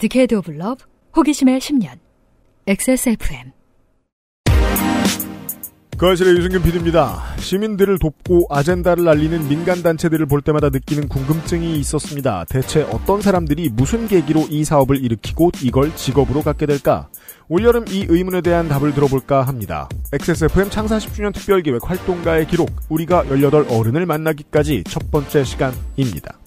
디케이드 오브 러브 호기심의 10년 XSFM 거실의 유승균 PD입니다. 시민들을 돕고 아젠다를 알리는 민간단체들을 볼 때마다 느끼는 궁금증이 있었습니다. 대체 어떤 사람들이 무슨 계기로 이 사업을 일으키고 이걸 직업으로 갖게 될까? 올여름 이 의문에 대한 답을 들어볼까 합니다. XSFM 창사 10주년 특별기획 활동가의 기록, 우리가 18 어른을 만나기까지 첫 번째 시간입니다.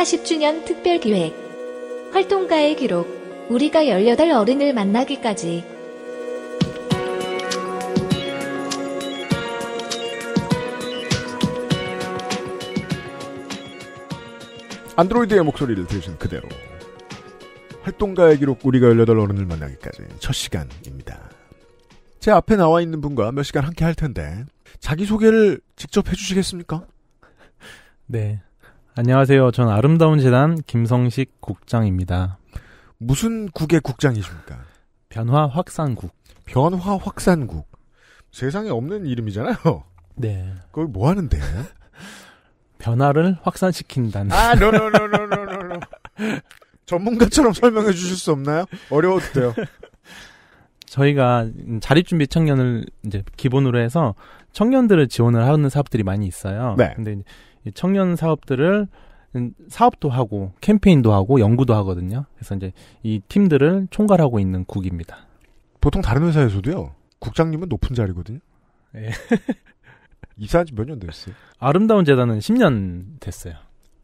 40주년 특별기획 활동가의 기록 우리가 18 어른을 만나기까지 안드로이드의 목소리를 들으신 그대로 활동가의 기록 우리가 18 어른을 만나기까지 첫 시간입니다. 제 앞에 나와 있는 분과 몇 시간 함께 할 텐데 자기소개를 직접 해주시겠습니까? 네. 안녕하세요. 전 아름다운 재단 김성식 국장입니다. 무슨 국의 국장이십니까? 변화 확산국. 변화 확산국. 세상에 없는 이름이잖아요. 네. 그걸 뭐 하는데? 변화를 확산시킨다는. 아, 노노노노노노노. 전문가처럼 설명해 주실 수 없나요? 어려웠대요. 저희가 자립준비 청년을 이제 기본으로 해서 청년들을 지원을 하는 사업들이 많이 있어요. 네. 근데 청년 사업들을 음, 사업도 하고 캠페인도 하고 연구도 하거든요. 그래서 이제 이 팀들을 총괄하고 있는 국입니다. 보통 다른 회사에서도요. 국장님은 높은 자리거든요. 예. 이사한 지 몇 년 됐어요? 아름다운 재단은 10년 됐어요.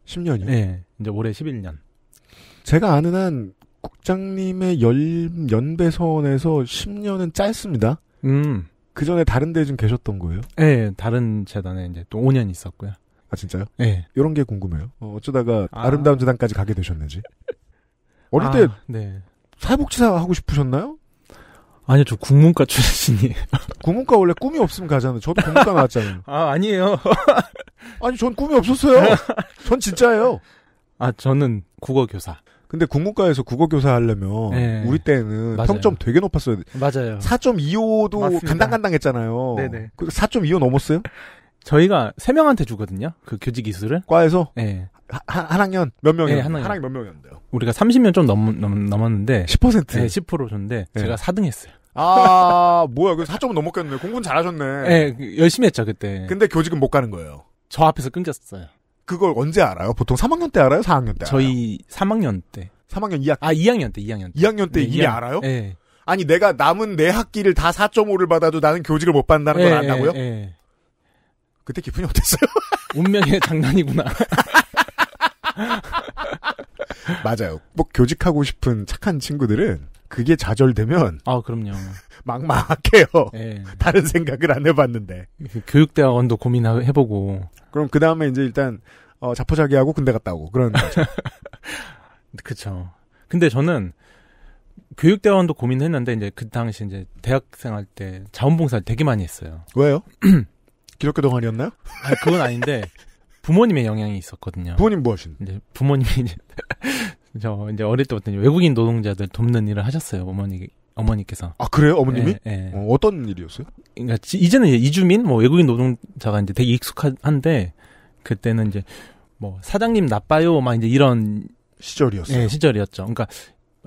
10년이요? 예. 이제 올해 11년. 제가 아는 한 국장님의 연, 연배선에서 10년은 짧습니다. 음. 그 전에 다른 데 좀 계셨던 거예요? 예, 다른 재단에 이제 또 5년 있었고요. 아 진짜요? 네. 예. 이런 게 궁금해요. 어, 쩌다가 아... 름다운 재단까지 가게 되셨는지. 어릴 아, 때 네. 사회복지사 하고 싶으셨나요? 아니요, 저 국문과 출신이에요. 국문과 원래 꿈이 없으면 가잖아요. 저도 국문과 나왔잖아요. 아 아니에요. 아니 전 꿈이 없었어요. 전 진짜예요. 아 저는 국어 교사. 근데 국문과에서 국어 교사 하려면 네. 우리 때는 맞아요. 평점 되게 높았어요. 맞아요. 4.25도 맞습니다. 간당간당했잖아요. 네네. 4.25 넘었어요? 저희가 세 명한테 주거든요. 그 교직 이수를. 과에서? 네. 하, 한 학년 몇 명이요? 네, 한 학년. 몇 명이었는데요? 우리가 30년 좀 넘, 넘, 넘었는데 10%? 네, 10% 줬는데 네. 제가 4등 했어요. 아, 뭐야. 그 4점은 넘었겠네. 공부는 잘하셨네. 네, 열심히 했죠, 그때. 근데 교직은 못 가는 거예요. 저 앞에서 끊겼어요. 그걸 언제 알아요? 보통 3학년 때 알아요? 4학년 때 저희 알아요? 3학년 때. 3학년 2학 아, 2학년 때, 2학년 때. 2학년 때 네, 이미 2학... 알아요? 네. 아니, 내가 남은 내학기를다 4.5를 받아도 나는 교직을 못 받는다는 걸 안다고요? 네. 그때 기분이 어땠어요? 운명의 장난이구나. 맞아요. 뭐 교직하고 싶은 착한 친구들은 그게 좌절되면 아 그럼요 막막해요. 네. 다른 생각을 안 해봤는데 교육대학원도 고민해보고 그럼 그 다음에 이제 일단 어, 자포자기하고 군대 갔다 오고 그런 그쵸. 근데 저는 교육대학원도 고민했는데 이제 그 당시 이제 대학생 할 때자원봉사 되게 많이 했어요. 왜요? 기독교 동아리였나요? 아, 그건 아닌데 부모님의 영향이 있었거든요. 부모님 뭐 하신? 이제 부모님이 이제 저 이제 어릴 때부터 이제 외국인 노동자들 돕는 일을 하셨어요. 어머니 어머니께서. 아 그래요? 어머님이? 예, 예. 어, 떤 일이었어요? 그러니까 지, 이제는 이제 이주민 뭐 외국인 노동자가 이제 되게 익숙한데 그때는 이제 뭐 사장님 나빠요 막 이제 이런 시절이었어요. 예, 시절이었죠. 그러니까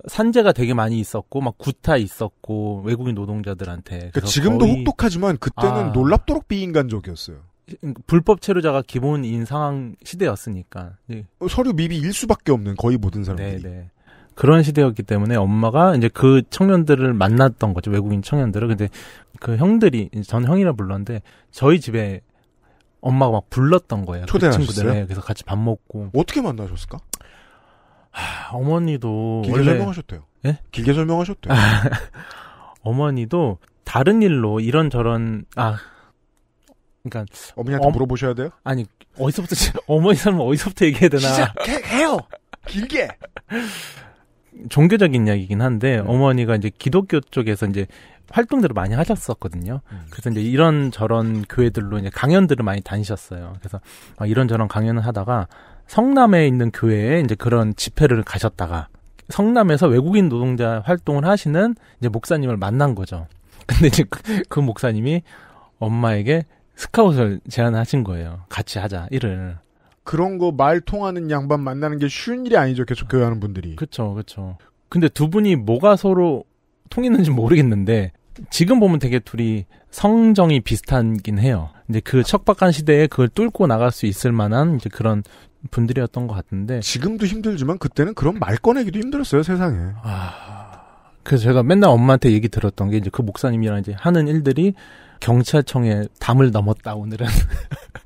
산재가 되게 많이 있었고 막 구타 있었고 외국인 노동자들한테 그러니까 지금도 거의... 혹독하지만 그때는 아... 놀랍도록 비인간적이었어요. 음, 불법 체류자가 기본인 상황 시대였으니까 네. 어, 서류 미비 일 수밖에 없는 거의 모든 사람들이 네네. 네. 그런 시대였기 때문에 엄마가 이제 그 청년들을 만났던 거죠 외국인 청년들을 근데 그 형들이 전 형이라 불렀는데 저희 집에 엄마가 막 불렀던 거예요. 초대하셨어요? 그 친구들을 네, 그래서 같이 밥 먹고 어떻게 만나셨을까? 어머니도 길게 원래... 설명하셨대요. 예? 길게 설명하셨대요. 어머니도 다른 일로 이런저런 아 그러니까 어머니한테 엄... 물어보셔야 돼요? 아니 어디서부터 어머니 삶은 어디서부터 얘기해야 되나? 시작해요. 길게. 종교적인 이야기긴 한데 음. 어머니가 이제 기독교 쪽에서 이제 활동들을 많이 하셨었거든요. 음. 그래서 이제 이런 저런 교회들로 이제 강연들을 많이 다니셨어요. 그래서 이런 저런 강연을 하다가 성남에 있는 교회에 이제 그런 집회를 가셨다가 성남에서 외국인 노동자 활동을 하시는 이제 목사님을 만난 거죠. 근데 이제 그, 그 목사님이 엄마에게 스카웃을 제안하신 거예요. 같이 하자 일을. 그런 거 말 통하는 양반 만나는 게 쉬운 일이 아니죠. 계속 교회하는 분들이. 그렇죠, 그렇죠. 근데 두 분이 뭐가 서로 통했는지 모르겠는데 지금 보면 되게 둘이 성정이 비슷하긴 해요. 이제 그 척박한 시대에 그걸 뚫고 나갈 수 있을 만한 이제 그런 분들이었던 것 같은데 지금도 힘들지만 그때는 그런 말 꺼내기도 힘들었어요 세상에. 아 그래서 제가 맨날 엄마한테 얘기 들었던 게 이제 그 목사님이랑 이제 하는 일들이 경찰청에 담을 넘었다 오늘은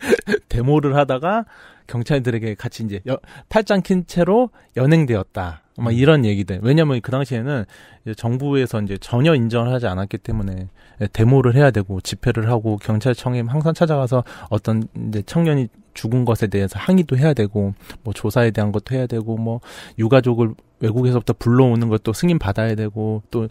데모를 하다가 경찰들에게 같이 이제 여, 팔짱 낀 채로 연행되었다. 막 음. 이런 얘기들. 왜냐면 그 당시에는 이제 정부에서 이제 전혀 인정을 하지 않았기 때문에 데모를 해야 되고 집회를 하고 경찰청에 항상 찾아가서 어떤 이제 청년이 죽은 것에 대해서 항의도 해야 되고 뭐 조사에 대한 것도 해야 되고 뭐 유가족을 외국에서부터 불러오는 것도 승인 받아야 되고 또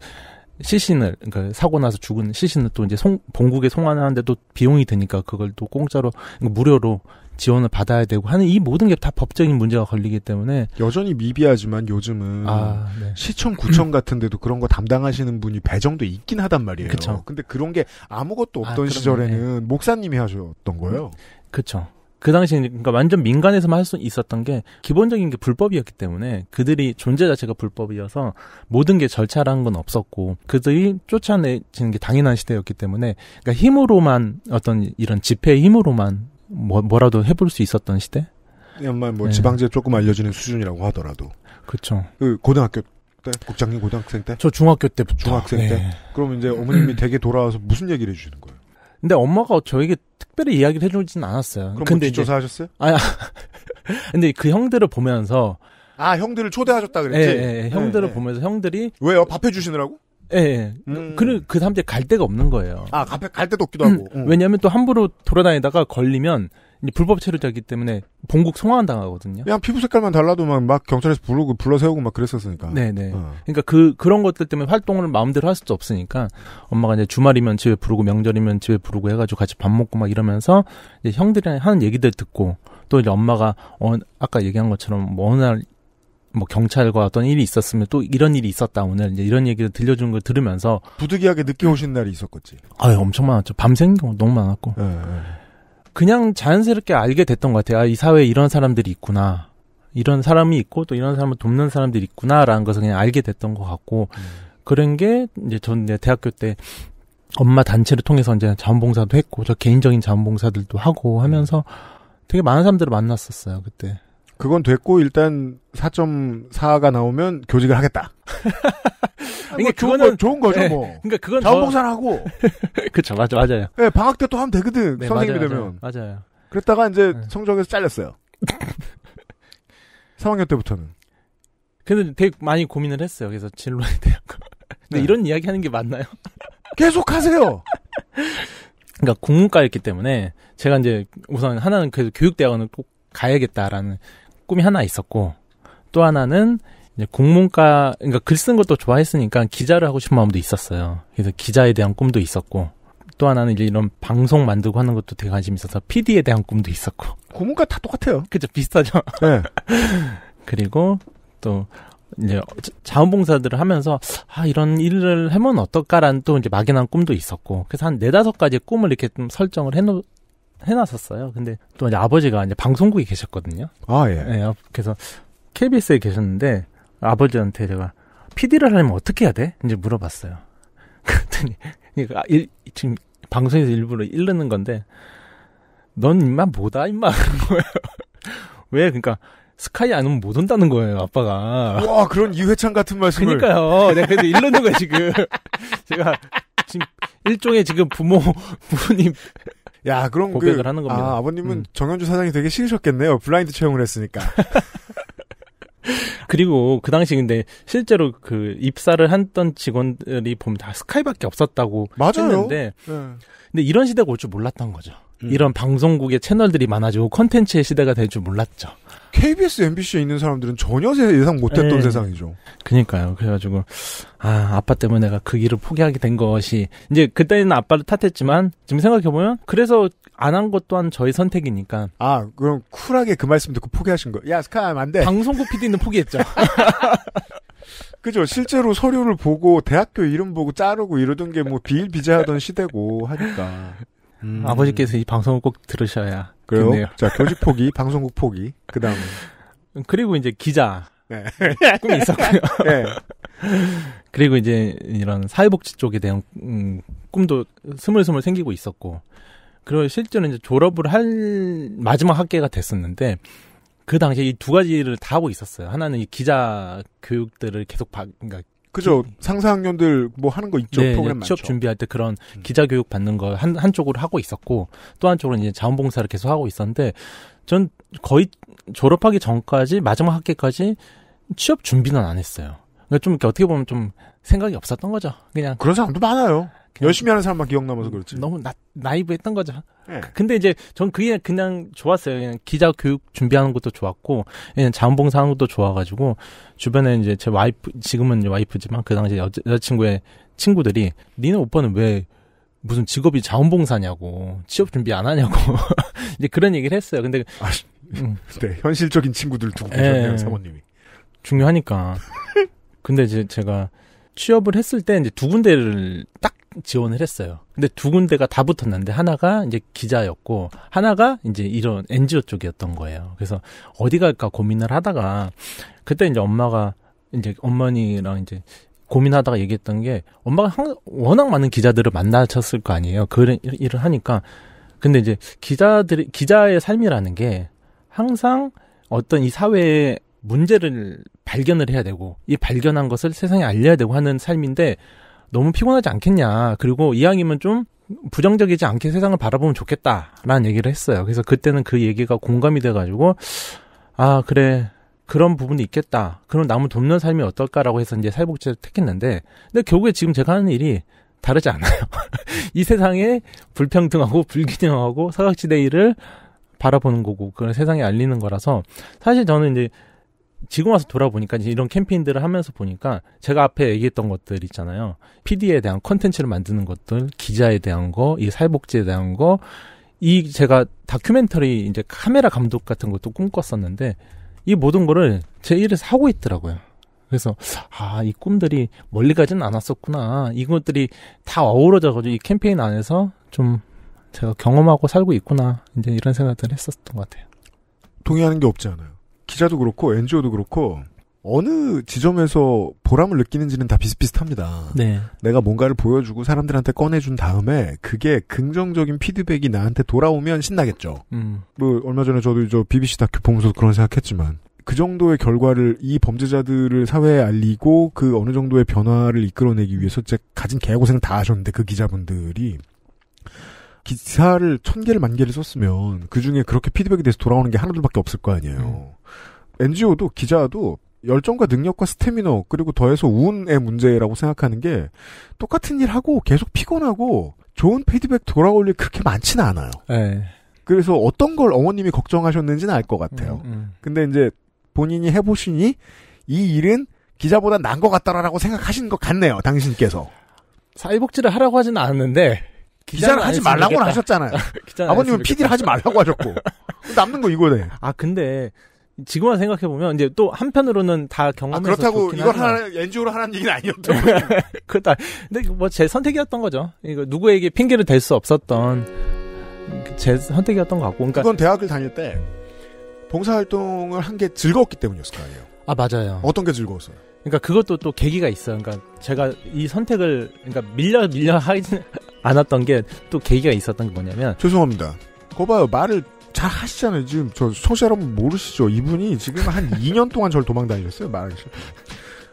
시신을 그러니까 사고 나서 죽은 시신을 또 이제 송, 본국에 송환하는데도 비용이 드니까 그걸 또 공짜로 그러니까 무료로 지원을 받아야 되고 하는 이 모든 게 다 법적인 문제가 걸리기 때문에 여전히 미비하지만 요즘은 아, 네. 시청 구청 같은 데도 그런 거 담당하시는 분이 배정도 있긴 하단 말이에요. 그쵸. 근데 그런 게 아무것도 아, 없던 아, 시절에는 네. 목사님이 하셨던 거예요. 그렇죠. 그 당시에 그러니까 완전 민간에서만 할 수 있었던 게 기본적인 게 불법이었기 때문에 그들이 존재 자체가 불법이어서 모든 게 절차라는 건 없었고 그들이 쫓아내지는 게 당연한 시대였기 때문에 그러니까 힘으로만 어떤 이런 집회의 힘으로만 뭐, 뭐라도 해볼 수 있었던 시대? 연말 뭐 네. 지방제 조금 알려지는 수준이라고 하더라도. 그렇그 고등학교 때 국장님 고등학생 때? 저 중학교 때부터. 중학생 네. 때. 그럼 이제 어머님이 음. 되게 돌아와서 무슨 얘기를 해주시는 거예요? 근데 엄마가 저에게 특별히 이야기를 해주진 않았어요. 그럼 뭐 근데 뭐 조사하셨어요? 아, 아. 근데 그 형들을 보면서 아 형들을 초대하셨다 그랬지? 예, 예, 예. 형들을 예, 보면서 형들이 왜요? 밥 해주시느라고? 예, 예. 음. 그, 그 사람들이 갈 데가 없는 거예요. 아, 앞에 갈 데도 없기도 하고. 음. 왜냐면 하또 함부로 돌아다니다가 걸리면 불법 체류자이기 때문에 본국 송환 당하거든요. 그냥 피부 색깔만 달라도 막, 막 경찰에서 부르고 불러 세우고 막 그랬었으니까. 네네. 네. 어. 그러니까 그 그런 것들 때문에 활동을 마음대로 할 수도 없으니까 엄마가 이제 주말이면 집에 부르고 명절이면 집에 부르고 해가지고 같이 밥 먹고 막 이러면서 이제 형들이랑 하는 얘기들 듣고 또 이제 엄마가 어, 아까 얘기한 것처럼 뭐 어느 날뭐 경찰과 어떤 일이 있었으면 또 이런 일이 있었다 오늘 이제 이런 얘기를 들려주는 걸 들으면서 부득이하게 늦게 오신 날이 있었겠지. 아 엄청 많았죠. 밤새는 경우 너무 많았고 네, 그냥 자연스럽게 알게 됐던 것 같아요. 아, 이 사회에 이런 사람들이 있구나. 이런 사람이 있고 또 이런 사람을 돕는 사람들이 있구나라는 것을 그냥 알게 됐던 것 같고 음. 그런 게 이제 전 이제 대학교 때 엄마 단체를 통해서 이제 자원봉사도 했고 저 개인적인 자원봉사들도 하고 하면서 음. 되게 많은 사람들을 만났었어요 그때 그건 됐고 일단 4.4가 나오면 교직을 하겠다. 아, 뭐 그러니까 좋은 거 좋은 거죠 네, 뭐. 그러니까 그건 자원봉사를 더... 하고. 그쵸 맞아 맞아요. 네, 방학 때 또 하면 되거든 네, 선생님이 맞아요, 되면. 맞아요, 맞아요. 그랬다가 이제 네. 성적에서 잘렸어요. 3학년 때부터는. 근데 되게 많이 고민을 했어요. 그래서 진로에 대한 거. 근데 네. 이런 이야기 하는 게 맞나요? 계속 하세요. 그러니까 국문과였기 때문에 제가 이제 우선 하나는 그래서 교육대학원을 꼭 가야겠다라는 꿈이 하나 있었고 또 하나는 이제 공문과 그러니까 글 쓰는 것도 좋아했으니까 기자를 하고 싶은 마음도 있었어요. 그래서 기자에 대한 꿈도 있었고 또 하나는 이제 이런 방송 만들고 하는 것도 되게 관심이 있어서 PD에 대한 꿈도 있었고 공문과 다 똑같아요. 그죠 비슷하죠. 네. 그리고 또 이제 자원봉사들을 하면서 아 이런 일을 해면 어떨까라는 또 이제 막연한 꿈도 있었고 그래서 한 네다섯 가지 꿈을 이렇게 좀 설정을 해놓 해놨었어요. 근데 또 이제 아버지가 이제 방송국에 계셨거든요. 아, 예. 네, 아, 그래서 KBS에 계셨는데 아버지한테 제가 PD를 하려면 어떻게 해야 돼? 이제 물어봤어요. 그랬더니, 그러니까 일, 지금 방송에서 일부러 이르는 건데, 넌 임마 뭐다, 임마. 그런 거예요. 왜? 그러니까, 스카이 안 오면 못 온다는 거예요, 아빠가. 와, 그런 이회창 같은 말씀을. 그니까요. 내가 그래도 일러는 거야, 지금. 제가 지금 일종의 지금 부모, 부모님 야, 그럼 그 고백을 그, 하는 겁니다. 아, 아버님은 음. 정현주 사장이 되게 싫으셨겠네요. 블라인드 채용을 했으니까. 그리고 그 당시 근데 실제로 그 입사를 했던 직원들이 보면 다 스카이밖에 없었다고 맞아요. 했는데 네. 근데 이런 시대가 올 줄 몰랐던 거죠. 음. 이런 방송국의 채널들이 많아지고 컨텐츠의 시대가 될 줄 몰랐죠. KBS, MBC에 있는 사람들은 전혀 예상 못했던 네. 세상이죠. 그니까요. 그래가지고 아 아빠 때문에 내가 그 길을 포기하게 된 것이 이제 그때는 아빠를 탓했지만 지금 생각해 보면 그래서 안 한 것 또한 저희 선택이니까. 아 그럼 쿨하게 그 말씀 듣고 포기하신 거. 야 스카이 안 돼. 방송국 PD는 포기했죠. 그죠. 실제로 서류를 보고 대학교 이름 보고 자르고 이러던 게 뭐 비일비재하던 시대고 하니까. 음. 아버지께서 이 방송을 꼭 들으셔야 그래요. 겠네요. 자 교직 포기, 방송국 포기. 그다음 그리고 이제 기자 네. 꿈이 있었고요. 네. 그리고 이제 이런 사회복지 쪽에 대한 음, 꿈도 스물스물 생기고 있었고 그리고 실제로 이제 졸업을 할 마지막 학기가 됐었는데 그 당시에 이 두 가지를 다 하고 있었어요. 하나는 이 기자 교육들을 계속 받, 그러니까 그죠. 상사학년들 뭐 하는 거 있죠. 네, 프로그램 네, 취업 준비할 때 그런 음. 기자 교육 받는 걸 한, 한쪽으로 하고 있었고 또 한쪽으로 이제 자원봉사를 계속 하고 있었는데 전 거의 졸업하기 전까지 마지막 학기까지 취업 준비는 안 했어요. 그러니까 좀 이렇게 어떻게 보면 좀 생각이 없었던 거죠. 그냥 그런 사람도 많아요. 열심히 하는 사람만 기억 남아서 그렇지. 너무 나, 나이브했던 거죠. 네. 근데 이제 전 그게 그냥 좋았어요. 그냥 기자 교육 준비하는 것도 좋았고, 그냥 자원봉사하는 것도 좋아가지고 주변에 이제 제 와이프 지금은 와이프지만 그 당시 여자, 여자친구의 친구들이 니네 오빠는 왜 무슨 직업이 자원봉사냐고 취업 준비 안 하냐고 이제 그런 얘기를 했어요. 근데 그 아, 음. 네 현실적인 친구들 두고 계셨네요 예. 사모님이 중요하니까. 근데 이제 제가 취업을 했을 때 이제 두 군데를 딱 지원을 했어요. 근데 두 군데가 다 붙었는데 하나가 이제 기자였고 하나가 이제 이런 NGO 쪽이었던 거예요. 그래서 어디 갈까 고민을 하다가 그때 이제 엄마가 이제 어머니랑 이제 고민하다가 얘기했던 게 엄마가 항, 워낙 많은 기자들을 만나셨을 거 아니에요. 그런 일을 하니까 근데 이제 기자들 기자의 삶이라는 게 항상 어떤 이 사회에 문제를 발견을 해야 되고 이 발견한 것을 세상에 알려야 되고 하는 삶인데 너무 피곤하지 않겠냐. 그리고 이왕이면 좀 부정적이지 않게 세상을 바라보면 좋겠다라는 얘기를 했어요. 그래서 그때는 그 얘기가 공감이 돼가지고 아 그래 그런 부분이 있겠다. 그럼 남을 돕는 삶이 어떨까라고 해서 이제 사회복지를 택했는데 근데 결국에 지금 제가 하는 일이 다르지 않아요. 이 세상에 불평등하고 불균형하고 사각지대 일을 바라보는 거고 그걸 세상에 알리는 거라서 사실 저는 이제 지금 와서 돌아보니까 이런 캠페인들을 하면서 보니까 제가 앞에 얘기했던 것들 있잖아요. PD에 대한 컨텐츠를 만드는 것들, 기자에 대한 거, 이 사회복지에 대한 거, 이 제가 다큐멘터리 이제 카메라 감독 같은 것도 꿈꿨었는데 이 모든 거를 제 일에서 하고 있더라고요. 그래서 아 이 꿈들이 멀리 가진 않았었구나 이것들이 다 어우러져가지고 이 캠페인 안에서 좀 제가 경험하고 살고 있구나 이제 이런 생각을 했었던 것 같아요. 동의하는 게 없지 않아요. 기자도 그렇고 NGO도 그렇고 어느 지점에서 보람을 느끼는지는 다 비슷비슷합니다. 네. 내가 뭔가를 보여주고 사람들한테 꺼내준 다음에 그게 긍정적인 피드백이 나한테 돌아오면 신나겠죠. 음. 뭐 얼마 전에 저도 저 BBC 다큐 보면서 그런 생각했지만 그 정도의 결과를 이 범죄자들을 사회에 알리고 그 어느 정도의 변화를 이끌어내기 위해서 제 가진 개고생 다 하셨는데 그 기자분들이 기사를 천 개를 만 개를 썼으면 그 중에 그렇게 피드백이 돼서 돌아오는 게 하나둘밖에 없을 거 아니에요. 음. NGO도 기자도 열정과 능력과 스태미너 그리고 더해서 운의 문제라고 생각하는 게 똑같은 일 하고 계속 피곤하고 좋은 피드백 돌아올 일 그렇게 많지는 않아요. 에이. 네. 그래서 어떤 걸 어머님이 걱정하셨는지는 알 것 같아요. 음, 음. 근데 이제 본인이 해보시니 이 일은 기자보다 난 것 같다라고 생각하신 것 같네요. 당신께서 사회복지를 하라고 하진 않았는데 기자는 하지 말라고는 하셨잖아요. 아버님은 PD를 하지 말라고 하셨고 남는 거 이거네. 아 근데 지금만 생각해 보면 이제 또 한편으로는 다 경험해서 아, 그렇다고 이걸 하나 NGO로 하라는 얘기는 아니었던 그렇다. 아, 근데 뭐 제 선택이었던 거죠. 이거 누구에게 핑계를 댈 수 없었던 제 선택이었던 것 같고. 그러니까 그건 대학을 다닐 때 봉사활동을 한 게 즐거웠기 때문이었을 거 아니에요. 아 맞아요. 어떤 게 즐거웠어요? 그러니까 그것도 또 계기가 있어요. 그러니까 제가 이 선택을 그러니까 밀려 밀려 하지 않았던 게 또 계기가 있었던 게 뭐냐면 죄송합니다. 거 봐요 말을 잘 하시잖아요. 지금 저 소시 여러분 모르시죠? 이분이 지금 한 2년 동안 저를 도망 다니셨어요. 말하시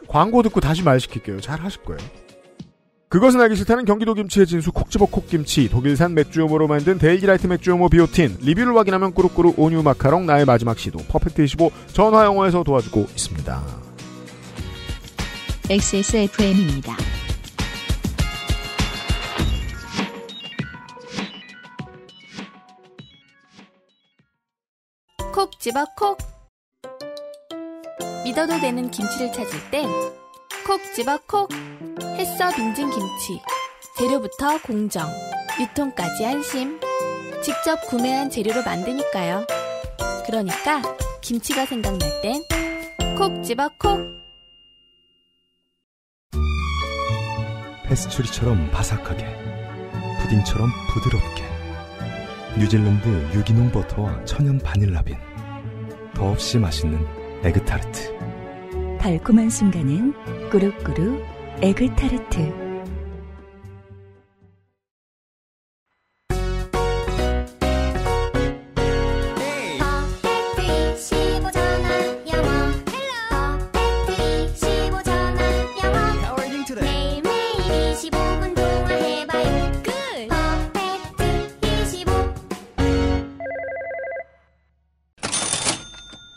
광고 듣고 다시 말 시킬게요. 잘 하실 거예요. 그것은 알기 싫다는 경기도 김치의 진수 콕지버 콕김치 독일산 맥주효모로 만든 데일리라이트 맥주효모 비오틴 리뷰를 확인하면 꾸룩꾸룩 온유 마카롱 나의 마지막 시도 퍼펙트25 전화영어에서 도와주고 있습니다. XSFM입니다. 콕 집어 콕 믿어도 되는 김치를 찾을 땐 콕 집어 콕 햇서 빙진 김치 재료부터 공정 유통까지 안심 직접 구매한 재료로 만드니까요 그러니까 김치가 생각날 땐 콕 집어 콕 페스츄리처럼 바삭하게 부딩처럼 부드럽게 뉴질랜드 유기농 버터와 천연 바닐라빈 더없이 맛있는 에그타르트 달콤한 순간은 꾸룩꾸룩 에그타르트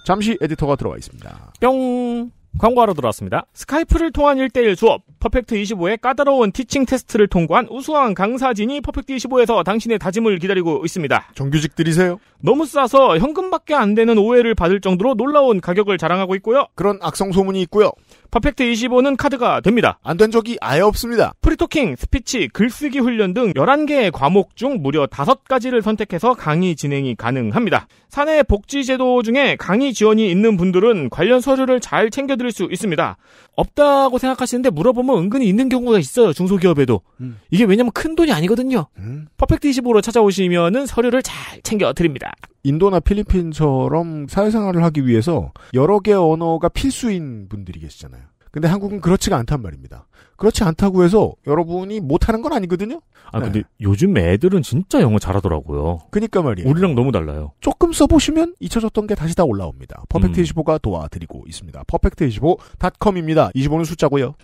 잠시 에디터가 들어와 있습니다. 뿅! 광고하러 들어왔습니다. 스카이프를 통한 1대1 수업, 퍼펙트25의 까다로운 티칭 테스트를 통과한 우수한 강사진이 퍼펙트25에서 당신의 다짐을 기다리고 있습니다. 정규직들이세요? 너무 싸서 현금밖에 안 되는 오해를 받을 정도로 놀라운 가격을 자랑하고 있고요. 그런 악성소문이 있고요. 퍼펙트 25는 카드가 됩니다. 안 된 적이 아예 없습니다. 프리토킹, 스피치, 글쓰기 훈련 등 11개의 과목 중 무려 5가지를 선택해서 강의 진행이 가능합니다. 사내 복지제도 중에 강의 지원이 있는 분들은 관련 서류를 잘 챙겨드릴 수 있습니다. 없다고 생각하시는데 물어보면 은근히 있는 경우가 있어요. 중소기업에도. 음. 이게 왜냐면 큰 돈이 아니거든요. 음. 퍼펙트 25로 찾아오시면은 서류를 잘 챙겨 드립니다. 인도나 필리핀처럼 사회생활을 하기 위해서 여러 개 언어가 필수인 분들이 계시잖아요. 근데 한국은 그렇지가 않단 말입니다. 그렇지 않다고 해서 여러분이 못하는 건 아니거든요. 아 근데 네. 요즘 애들은 진짜 영어 잘하더라고요. 그니까 말이에요. 우리랑 너무 달라요. 조금 써보시면 잊혀졌던 게 다시 다 올라옵니다. 퍼펙트 25가 음. 도와드리고 있습니다. 퍼펙트 25.com입니다. 25는 숫자고요.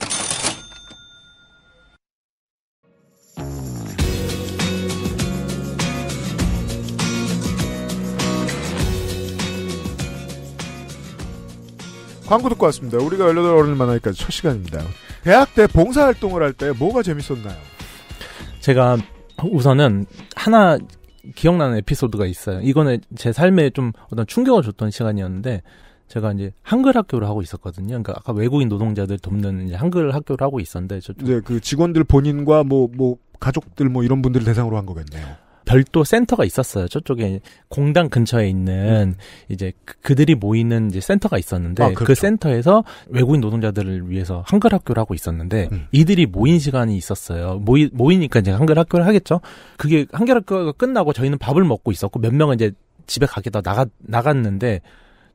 광고 듣고 왔습니다. 우리가 18어른을 만나기까지 첫 시간입니다. 대학 때 봉사활동을 할 때 뭐가 재밌었나요? 제가 우선은 하나 기억나는 에피소드가 있어요. 이거는 제 삶에 좀 어떤 충격을 줬던 시간이었는데 제가 이제 한글 학교를 하고 있었거든요. 그러니까 아까 외국인 노동자들 돕는 이제 한글 학교를 하고 있었는데 저 네, 그 직원들 본인과 뭐뭐 뭐 가족들 뭐 이런 분들을 대상으로 한 거겠네요. 별도 센터가 있었어요. 저쪽에 공당 근처에 있는 음. 이제 그, 그들이 모이는 이제 센터가 있었는데 아, 그 그렇죠. 그 센터에서 외국인 노동자들을 위해서 한글 학교를 하고 있었는데 음. 이들이 모인 시간이 있었어요. 모이 모이니까 이제 한글 학교를 하겠죠. 그게 한글 학교가 끝나고 저희는 밥을 먹고 있었고 몇 명은 이제 집에 가게다 나가 나갔는데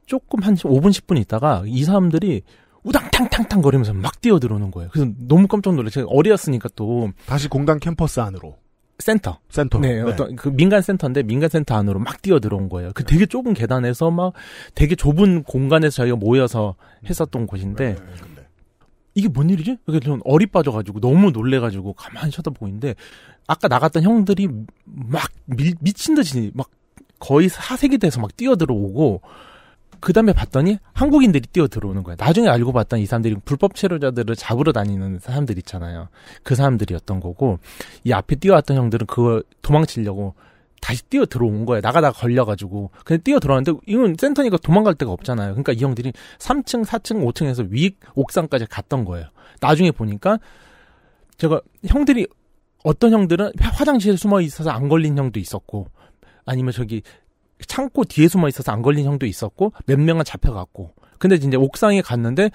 조금 한 5분 10분 있다가 이 사람들이 우당탕탕탕 거리면서 막 뛰어들어오는 거예요. 그래서 너무 깜짝 놀랐어요. 제가 어렸으니까 또 다시 공단 캠퍼스 안으로. 센터. 센터. 네, 네, 어떤 그 민간 센터인데 민간 센터 안으로 막 뛰어 들어온 거예요. 그 되게 좁은 계단에서 막 되게 좁은 공간에서 저희가 모여서 했었던 곳인데 네, 이게 뭔 일이지? 그게 좀 어리 빠져가지고 너무 놀래가지고 가만히 쳐다보는데 고있 아까 나갔던 형들이 막 미, 미친 듯이 막 거의 사색이 돼서 막 뛰어 들어오고 그 다음에 봤더니 한국인들이 뛰어 들어오는 거야. 나중에 알고 봤더니 이 사람들이 불법 체류자들을 잡으러 다니는 사람들 있잖아요. 그 사람들이었던 거고, 이 앞에 뛰어왔던 형들은 그걸 도망치려고 다시 뛰어 들어온 거예요. 나가다가 걸려가지고. 근데 뛰어 들어왔는데, 이건 센터니까 도망갈 데가 없잖아요. 그러니까 이 형들이 3층, 4층, 5층에서 위, 옥상까지 갔던 거예요. 나중에 보니까, 제가 형들이, 어떤 형들은 화장실에 숨어 있어서 안 걸린 형도 있었고, 아니면 저기 창고 뒤에서만 있어서 안 걸린 형도 있었고 몇 명은 잡혀갔고 근데 이제 옥상에 갔는데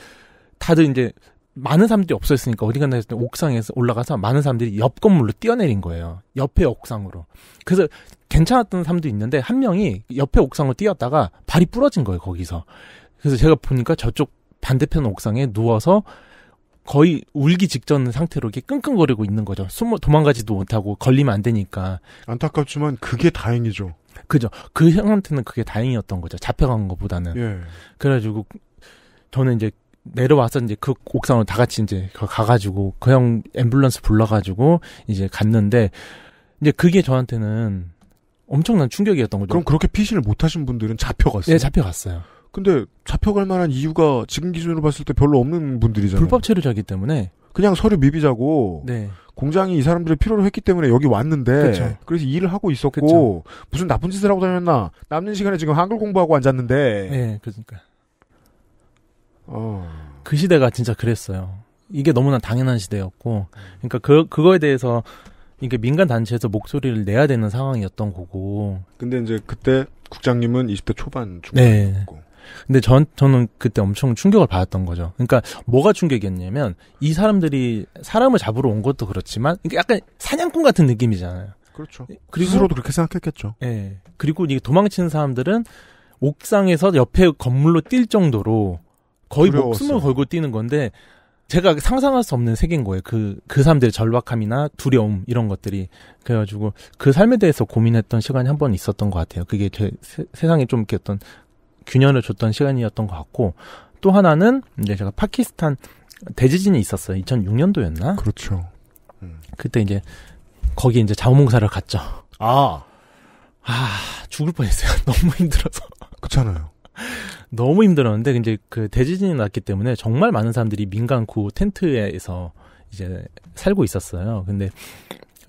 다들 이제 많은 사람들이 없어있으니까 어디가나 했을 때 옥상에서 올라가서 많은 사람들이 옆 건물로 뛰어내린 거예요. 옆에 옥상으로. 그래서 괜찮았던 사람도 있는데 한 명이 옆에 옥상으로 뛰었다가 발이 부러진 거예요. 거기서. 그래서 제가 보니까 저쪽 반대편 옥상에 누워서 거의 울기 직전 상태로 이렇게 끙끙거리고 있는 거죠. 숨을 도망가지도 못하고 걸리면 안 되니까. 안타깝지만 그게 다행이죠. 그죠. 그 형한테는 그게 다행이었던 거죠. 잡혀간 것보다는. 예. 그래가지고 저는 이제 내려와서 이제 그 옥상으로 다 같이 이제 가가지고 그 형 앰뷸런스 불러가지고 이제 갔는데 이제 그게 저한테는 엄청난 충격이었던 거죠. 그럼 그렇게 피신을 못하신 분들은 잡혀갔어요. 예, 잡혀갔어요. 근데 잡혀갈 만한 이유가 지금 기준으로 봤을 때 별로 없는 분들이잖아요. 불법 체류자기 때문에 그냥 서류 미비자고 네. 공장이 이 사람들의 필요로 했기 때문에 여기 왔는데 그쵸. 그래서 일을 하고 있었고 그쵸. 무슨 나쁜 짓을 하고 다녔나 남는 시간에 지금 한글 공부하고 앉았는데 네 그러니까 어... 그 시대가 진짜 그랬어요 이게 너무나 당연한 시대였고 그러니까 그 그거에 대해서 이게 민간 단체에서 목소리를 내야 되는 상황이었던 거고 근데 이제 그때 국장님은 20대 초반 네. 중반이었고 네. 근데 전 저는 그때 엄청 충격을 받았던 거죠. 그러니까 뭐가 충격이었냐면 이 사람들이 사람을 잡으러 온 것도 그렇지만 약간 사냥꾼 같은 느낌이잖아요. 그렇죠. 예, 그리고 스스로도 그렇게 생각했겠죠. 예. 그리고 이게 도망치는 사람들은 옥상에서 옆에 건물로 뛸 정도로 거의 두려웠어요. 목숨을 걸고 뛰는 건데 제가 상상할 수 없는 세계인 거예요. 그, 그 사람들의 절박함이나 두려움, 이런 것들이. 그래가지고, 그 삶에 대해서 고민했던 시간이 한 번 있었던 것 같아요. 그게 제 세, 상에좀 이렇게 어떤 균열을 줬던 시간이었던 것 같고 또 하나는 이제 제가 파키스탄 대지진이 있었어요. 2006년도였나? 그렇죠. 음. 그때 이제 거기 이제 자원봉사를 갔죠. 아. 아, 죽을 뻔했어요. 너무 힘들어서. 그렇잖아요. 너무 힘들었는데 이제 그 대지진이 났기 때문에 정말 많은 사람들이 민간 구 텐트에서 이제 살고 있었어요. 근데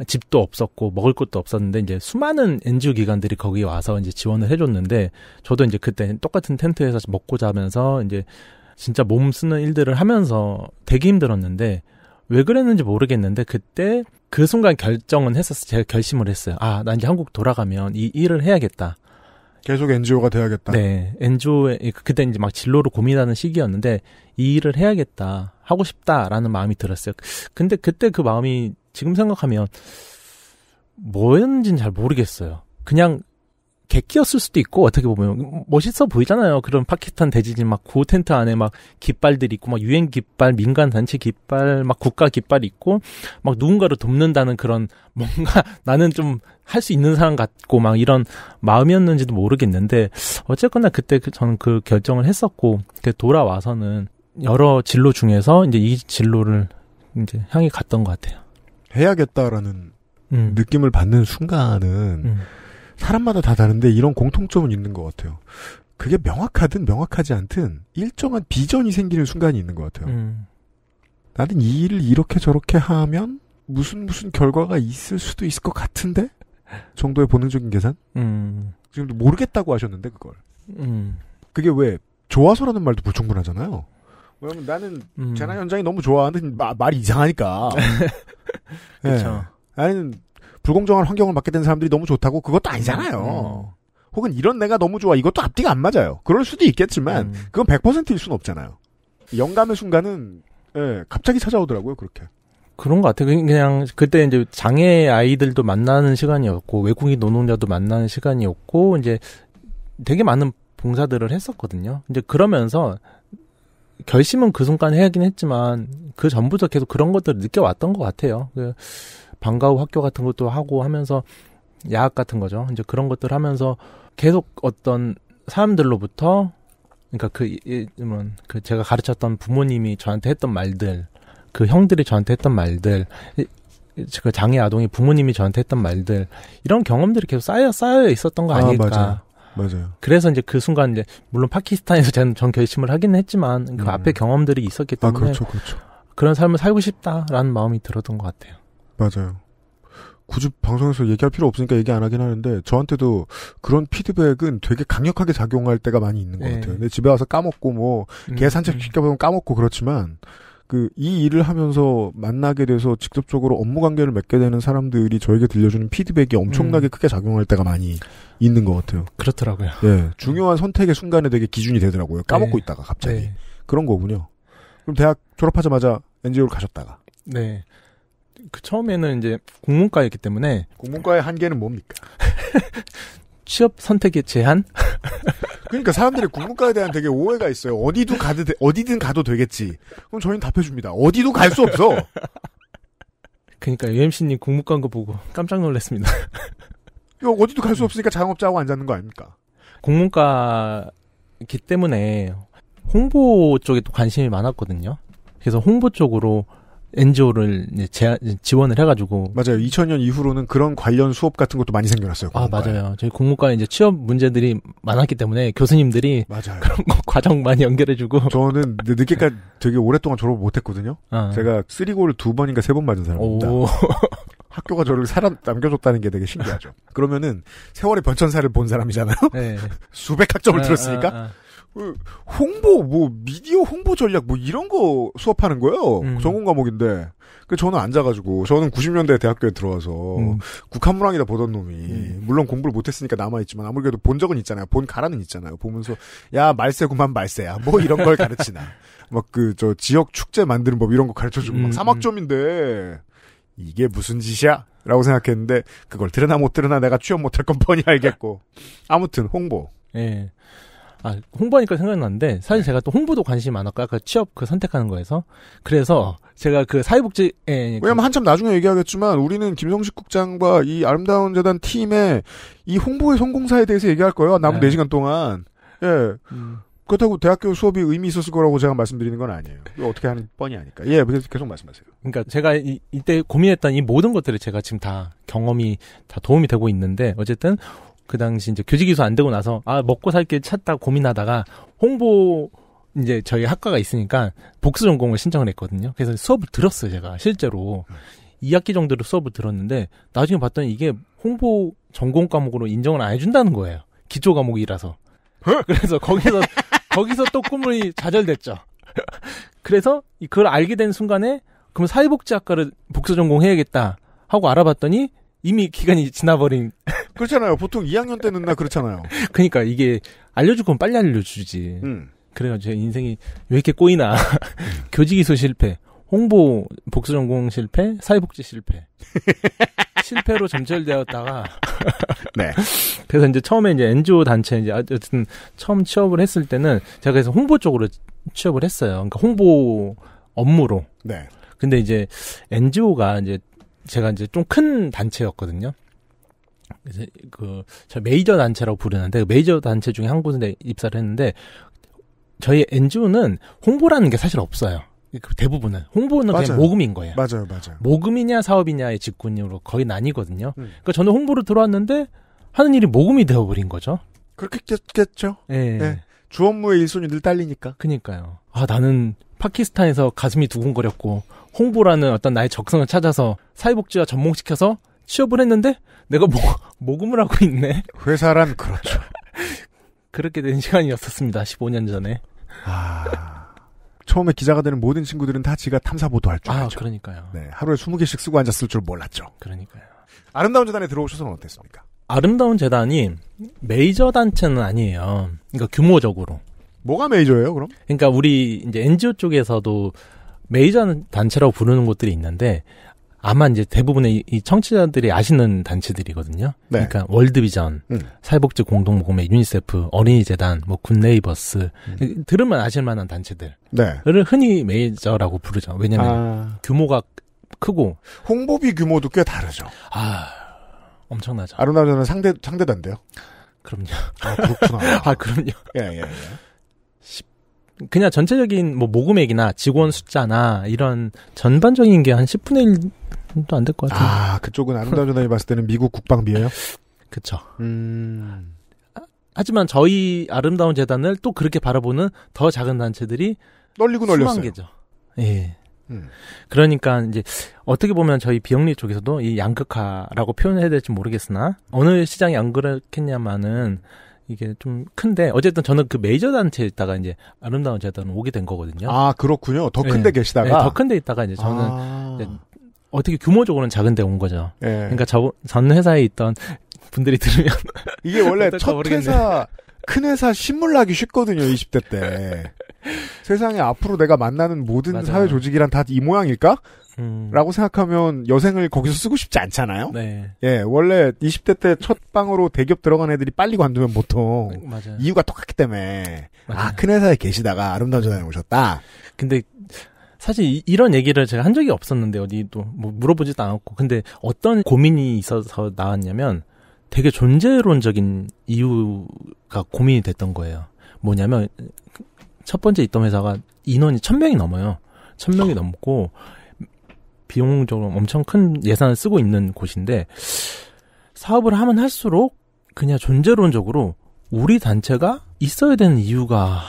집도 없었고 먹을 것도 없었는데 이제 수많은 NGO 기관들이 거기 와서 이제 지원을 해줬는데 저도 이제 그때 똑같은 텐트에서 먹고 자면서 이제 진짜 몸 쓰는 일들을 하면서 되게 힘들었는데 왜 그랬는지 모르겠는데 그때 그 순간 결정은 했었어요. 제가 결심을 했어요. 아, 나 이제 한국 돌아가면 이 일을 해야겠다. 계속 NGO가 돼야겠다. 네. NGO에, 그때 이제 막 진로를 고민하는 시기였는데, 이 일을 해야겠다. 하고 싶다라는 마음이 들었어요. 근데 그때 그 마음이 지금 생각하면 뭐였는지는 잘 모르겠어요. 그냥 객기였을 수도 있고 어떻게 보면 멋있어 보이잖아요. 그런 파키스탄 대지진 막고 텐트 안에 막 깃발들 이 있고 막 유엔 깃발, 민간 단체 깃발, 막 국가 깃발 있고 막 누군가를 돕는다는 그런 뭔가 나는 좀 할 수 있는 사람 같고 막 이런 마음이었는지도 모르겠는데 어쨌거나 그때 그 저는 그 결정을 했었고 그 돌아와서는 여러 진로 중에서 이제 이 진로를 이제 향해 갔던 것 같아요. 해야겠다라는 음. 느낌을 받는 순간은 음. 사람마다 다 다른데 이런 공통점은 있는 것 같아요. 그게 명확하든 명확하지 않든 일정한 비전이 생기는 순간이 있는 것 같아요. 음. 나는 이 일을 이렇게 저렇게 하면 무슨 무슨 결과가 있을 수도 있을 것 같은데 정도의 본능적인 계산? 음. 지금도 모르겠다고 하셨는데 그걸. 음. 그게 왜 좋아서라는 말도 불충분하잖아요. 왜냐면 나는 음. 재난 현장이 너무 좋아하는데 말이 이상하니까. 그렇죠. 네. 나는 불공정한 환경을 맡게된 사람들이 너무 좋다고 그것도 아니잖아요. 음, 음. 혹은 이런 내가 너무 좋아 이것도 앞뒤가 안 맞아요. 그럴 수도 있겠지만 음. 그건 100%일 수는 없잖아요. 영감의 순간은 예, 갑자기 찾아오더라고요 그렇게. 그런 것 같아요. 그냥 그때 이제 장애 아이들도 만나는 시간이었고 외국인 노동자도 만나는 시간이었고 이제 되게 많은 봉사들을 했었거든요. 이제 그러면서 결심은 그 순간 해야긴 했지만 그 전부터 계속 그런 것들을 느껴왔던 것 같아요. 그 방과 후 학교 같은 것도 하고 하면서 야학 같은 거죠. 이제 그런 것들 하면서 계속 어떤 사람들로부터 그러니까 그, 이그 제가 가르쳤던 부모님이 저한테 했던 말들, 그 형들이 저한테 했던 말들, 그 장애 아동이 부모님이 저한테 했던 말들 이런 경험들이 계속 쌓여 쌓여 있었던 거아니까 아, 맞아요. 그래서 이제 그 순간 이제 물론 파키스탄에서 저는 전 결심을 하긴 했지만 그 음. 앞에 경험들이 있었기 아, 때문에 아, 그렇죠, 그렇죠. 그런 삶을 살고 싶다라는 마음이 들었던 것 같아요. 맞아요. 굳이 방송에서 얘기할 필요 없으니까 얘기 안 하긴 하는데 저한테도 그런 피드백은 되게 강력하게 작용할 때가 많이 있는 것 네. 같아요. 근데 집에 와서 까먹고 뭐개 음, 산책 음. 시켜보면 까먹고 그렇지만 그이 일을 하면서 만나게 돼서 직접적으로 업무 관계를 맺게 되는 사람들이 저에게 들려주는 피드백이 엄청나게 음. 크게 작용할 때가 많이 있는 것 같아요. 그렇더라고요. 예, 중요한 선택의 순간에 되게 기준이 되더라고요. 까먹고 네. 있다가 갑자기 네. 그런 거군요. 그럼 대학 졸업하자마자 n g o 를 가셨다가. 네. 그 처음에는 이제 공문과였기 때문에 공문과의 한계는 뭡니까? 취업 선택의 제한? 그러니까 사람들이 국문과에 대한 되게 오해가 있어요. 어디도 가도 되, 어디든 가도 되겠지. 그럼 저희는 답해 줍니다. 어디도 갈 수 없어. 그러니까 UMC님 국문과인 거 보고 깜짝 놀랐습니다. 이 어디도 갈 수 없으니까 자영업자하고 앉아있는 거 아닙니까? 국문과기 때문에 홍보 쪽에 또 관심이 많았거든요. 그래서 홍보 쪽으로 NGO를 제하, 제 지원을 해가지고 맞아요. 2000년 이후로는 그런 관련 수업 같은 것도 많이 생겨났어요. 아, 공무과에. 아 맞아요. 저희 국무과에 이제 취업 문제들이 많았기 때문에 교수님들이 맞아요. 그런 거 과정 많이 연결해주고 저는 늦게까지 되게 오랫동안 졸업 못했거든요. 아. 제가 쓰리고를 두 번인가 세 번 맞은 사람입니다. 학교가 저를 살아 남겨줬다는 게 되게 신기하죠. 그러면은 세월의 변천사를 본 사람이잖아요. 네. 수백 학점을 아, 들었으니까. 아, 아. 홍보 뭐 미디어 홍보 전략 뭐 이런 거 수업하는 거예요 음. 전공 과목인데 그 저는 앉아가지고 저는 90년대 대학교에 들어와서 음. 국한문항이다 보던 놈이 음. 물론 공부를 못했으니까 남아있지만 아무래도본 적은 있잖아요 본 가라는 있잖아요 보면서 야 말세구만 말세야 뭐 이런 걸 가르치나 막 그 저 지역 축제 만드는 법 이런 거 가르쳐주고 막 음, 음. 사막점인데 이게 무슨 짓이야? 라고 생각했는데 그걸 들으나 못 들으나 내가 취업 못할 건 뻔히 알겠고 아무튼 홍보 예. 네. 아, 홍보하니까 생각났는데, 사실 네. 제가 또 홍보도 관심이 많았고, 아까 취업 그 선택하는 거에서. 그래서 어. 제가 그 사회복지, 에 예, 예, 그 왜냐면 그, 한참 나중에 얘기하겠지만, 우리는 김성식 국장과 이 아름다운 재단 팀의 이 홍보의 성공사에 대해서 얘기할 거예요. 남은 네. 4시간 동안. 예. 음. 그렇다고 대학교 수업이 의미 있었을 거라고 제가 말씀드리는 건 아니에요. 어떻게 하는 뻔이 아니까. 예, 계속 말씀하세요. 그러니까 제가 이, 이때 고민했던 이 모든 것들을 제가 지금 다 경험이 다 도움이 되고 있는데 어쨌든 그 당시 이제 교직 이수 안 되고 나서 아 먹고 살게 찾다 고민하다가 홍보 이제 저희 학과가 있으니까 복수 전공을 신청을 했거든요. 그래서 수업을 들었어요, 제가 실제로. 2학기 정도로 수업을 들었는데 나중에 봤더니 이게 홍보 전공 과목으로 인정을 안 해준다는 거예요. 기초 과목이라서. 그래서 거기서 거기서 또 꿈이 좌절됐죠. 그래서 그걸 알게 된 순간에 그럼 사회복지학과를 복수 전공해야겠다 하고 알아봤더니 이미 기간이 지나버린 그렇잖아요. 보통 2학년 때는 나 그렇잖아요. 그러니까 이게 알려줄 건 빨리 알려주지. 음. 그래가지고 제 인생이 왜 이렇게 꼬이나. 음. 교직 이수 실패, 홍보 복수 전공 실패, 사회복지 실패. 실패로 점철되었다가 네. 그래서 이제 처음에 이제 엔지오 단체 이제 어쨌든 처음 취업을 했을 때는 제가 그래서 홍보 쪽으로 취업을 했어요. 그러니까 홍보 업무로. 네. 근데 이제 엔지오가 이제 제가 이제 좀 큰 단체였거든요. 그, 저 메이저 단체라고 부르는데, 그 메이저 단체 중에 한 군데 입사를 했는데, 저희 NGO는 홍보라는 게 사실 없어요. 그 대부분은 홍보는 맞아요. 그냥 모금인 거예요. 맞아요, 맞아요. 모금이냐 사업이냐의 직군으로 거의 나뉘거든요. 음. 그러니까 저는 홍보로 들어왔는데 하는 일이 모금이 되어버린 거죠. 그렇겠죠. 예. 네. 예. 주 업무의 일손이 늘 딸리니까. 그니까요. 아 나는 파키스탄에서 가슴이 두근거렸고 홍보라는 어떤 나의 적성을 찾아서 사회복지와 접목시켜서 취업을 했는데 내가 모, 모금을 하고 있네. 회사란 그렇죠. 그렇게 된 시간이었었습니다. 15년 전에. 아. 처음에 기자가 되는 모든 친구들은 다 지가 탐사보도 할줄 아, 알죠. 아, 그러니까요. 네, 하루에 20개씩 쓰고 앉았을 줄 몰랐죠. 그러니까요. 아름다운 재단에 들어오셔서는 어땠습니까? 아름다운 재단이 메이저 단체는 아니에요. 그러니까 규모적으로. 뭐가 메이저예요, 그럼? 그러니까 우리 이제 NGO 쪽에서도 메이저 단체라고 부르는 곳들이 있는데 아마 이제 대부분의 이 청취자들이 아시는 단체들이거든요. 네. 그러니까 월드비전, 음. 사회복지 공동모금회, 유니세프, 어린이재단, 뭐 굿네이버스 음. 들으면 아실 만한 단체들을 네. 흔히 메이저라고 부르죠. 왜냐하면 아... 규모가 크고 홍보비 규모도 꽤 다르죠. 아 엄청나죠. 아로나전은 상대 상대단데요. 그럼요. 아 그렇구나. 아 그럼요. 예 예, 예. 그냥 전체적인 뭐 모금액이나 직원 숫자나 이런 전반적인 게 한 10분의 1도 안 될 것 같아요. 아, 그쪽은 아름다운전화이 봤을 때는 미국 국방비예요? 그쵸. 음. 하지만 저희 아름다운 재단을 또 그렇게 바라보는 더 작은 단체들이 널리고 널렸어요. 개죠. 예. 음. 그러니까 이제 어떻게 보면 저희 비영리 쪽에서도 이 양극화라고 표현해야 될지 모르겠으나 어느 시장이 안 그렇겠냐마는 이게 좀 큰데 어쨌든 저는 그 메이저 단체에 있다가 이제 아름다운 재단 오게 된 거거든요. 아 그렇군요. 더 큰데 네. 계시다가 네, 더 큰 데 있다가 이제 저는 아. 이제 어떻게 규모적으로는 작은데 온 거죠. 네. 그러니까 저, 전 회사에 있던 분들이 들으면 이게 원래 첫 모르겠네. 회사 큰 회사 신물 나기 쉽거든요. 20대 때. 세상에 앞으로 내가 만나는 모든 맞아요. 사회 조직이란 다 이 모양일까? 음. 라고 생각하면 여생을 거기서 쓰고 싶지 않잖아요. 네. 예, 원래 20대 때 첫 방으로 대기업 들어간 애들이 빨리 관두면 보통 맞아요. 이유가 똑같기 때문에 아 큰 회사에 계시다가 아름다운 전화를 오셨다. 근데 사실 이, 런 얘기를 제가 한 적이 없었는데 어디도 뭐 물어보지도 않았고 근데 어떤 고민이 있어서 나왔냐면 되게 존재론적인 이유가 고민이 됐던 거예요. 뭐냐면 첫 번째 있던 회사가 인원이 1 0 0 0명이 넘어요. 1 0 0 0명이 넘고 비용적으로 엄청 큰 예산을 쓰고 있는 곳인데 사업을 하면 할수록 그냥 존재론적으로 우리 단체가 있어야 되는 이유가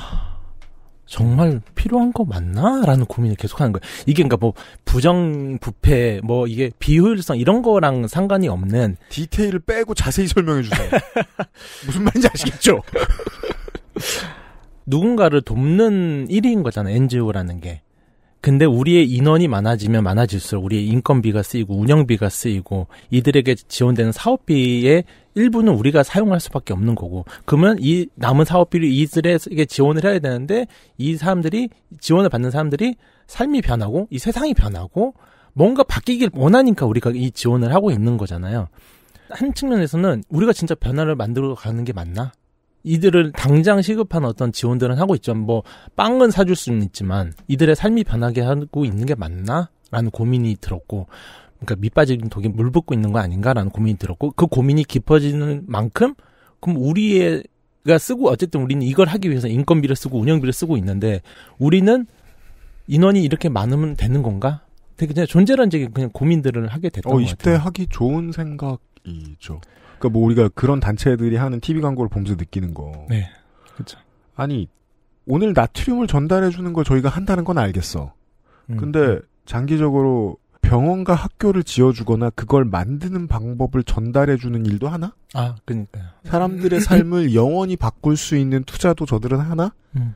정말 필요한 거 맞나? 라는 고민을 계속 하는 거예요. 이게 그러니까 뭐 부정 부패 뭐 이게 비효율성 이런 거랑 상관이 없는 디테일을 빼고 자세히 설명해 주세요. 무슨 말인지 아시겠죠? 누군가를 돕는 일인 거잖아, 요 NGO라는 게. 근데 우리의 인원이 많아지면 많아질수록 우리의 인건비가 쓰이고 운영비가 쓰이고 이들에게 지원되는 사업비의 일부는 우리가 사용할 수밖에 없는 거고 그러면 이 남은 사업비를 이들에게 지원을 해야 되는데 이 사람들이 지원을 받는 사람들이 삶이 변하고 이 세상이 변하고 뭔가 바뀌길 원하니까 우리가 이 지원을 하고 있는 거잖아요. 한 측면에서는 우리가 진짜 변화를 만들어 가는 게 맞나? 이들을 당장 시급한 어떤 지원들은 하고 있죠. 뭐 빵은 사줄 수는 있지만 이들의 삶이 변하게 하고 있는 게 맞나? 라는 고민이 들었고 그러니까 밑빠진 독이 물 붓고 있는 거 아닌가라는 고민이 들었고 그 고민이 깊어지는 만큼 그럼 우리가 쓰고 어쨌든 우리는 이걸 하기 위해서 인건비를 쓰고 운영비를 쓰고 있는데 우리는 인원이 이렇게 많으면 되는 건가? 되게 그냥 존재론적인 그냥 고민들을 하게 됐던 어, 2대것 같아요. 하기 좋은 생각이죠. 그러니까 뭐 우리가 그런 단체들이 하는 TV 광고를 보면서 느끼는 거. 네. 그렇죠. 아니 오늘 나트륨을 전달해 주는 걸 저희가 한다는 건 알겠어. 음. 근데 장기적으로 병원과 학교를 지어주거나 그걸 만드는 방법을 전달해주는 일도 하나? 아, 그니까요. 사람들의 삶을 영원히 바꿀 수 있는 투자도 저들은 하나? 음.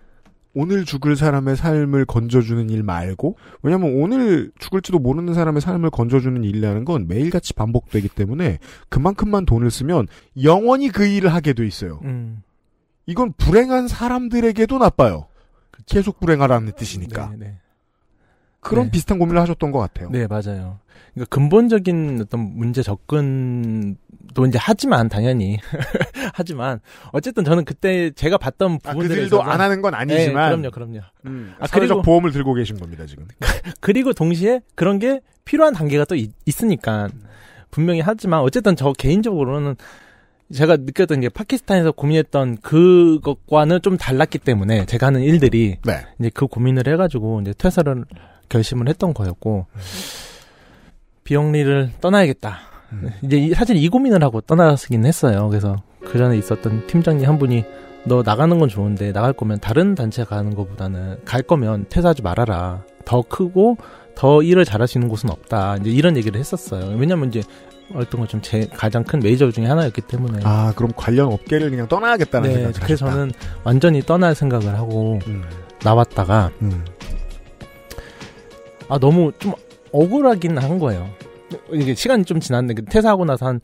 오늘 죽을 사람의 삶을 건져주는 일 말고 왜냐하면 오늘 죽을지도 모르는 사람의 삶을 건져주는 일이라는 건 매일같이 반복되기 때문에 그만큼만 돈을 쓰면 영원히 그 일을 하게 돼 있어요. 음. 이건 불행한 사람들에게도 나빠요. 계속 불행하라는 뜻이니까. 네네. 네, 네. 그런 네. 비슷한 고민을 하셨던 것 같아요. 네, 맞아요. 그러니까 근본적인 어떤 문제 접근도 이제 하지만 당연히 하지만 어쨌든 저는 그때 제가 봤던 부분들도 아, 그 안 하는 건 네, 아니지만 네, 그럼요, 그럼요. 음, 아, 그리고 보험을 들고 계신 겁니다 지금. 그리고 동시에 그런 게 필요한 단계가 또 있, 있으니까 분명히 하지만 어쨌든 저 개인적으로는 제가 느꼈던 게 파키스탄에서 고민했던 그것과는 좀 달랐기 때문에 제가 하는 일들이 네. 이제 그 고민을 해가지고 이제 퇴사를 결심을 했던 거였고 음. 비영리를 떠나야겠다. 음. 이제 이, 사실 이 고민을 하고 떠나긴 서 했어요. 그래서 그 전에 있었던 팀장님 한 분이 너 나가는 건 좋은데 나갈 거면 다른 단체 가는 것보다는 갈 거면 퇴사하지 말아라. 더 크고 더 일을 잘할 수 있는 곳은 없다. 이제 이런 얘기를 했었어요. 왜냐면 이제 어떤 것좀 제 가장 큰 메이저 중에 하나였기 때문에 아 그럼 관련 업계를 그냥 떠나야겠다는 네, 생각을 그래서 하셨다. 저는 완전히 떠날 생각을 하고 음. 나왔다가 음. 아 너무 좀 억울하긴 한 거예요. 이게 시간이 좀 지났는데 퇴사하고 나서 한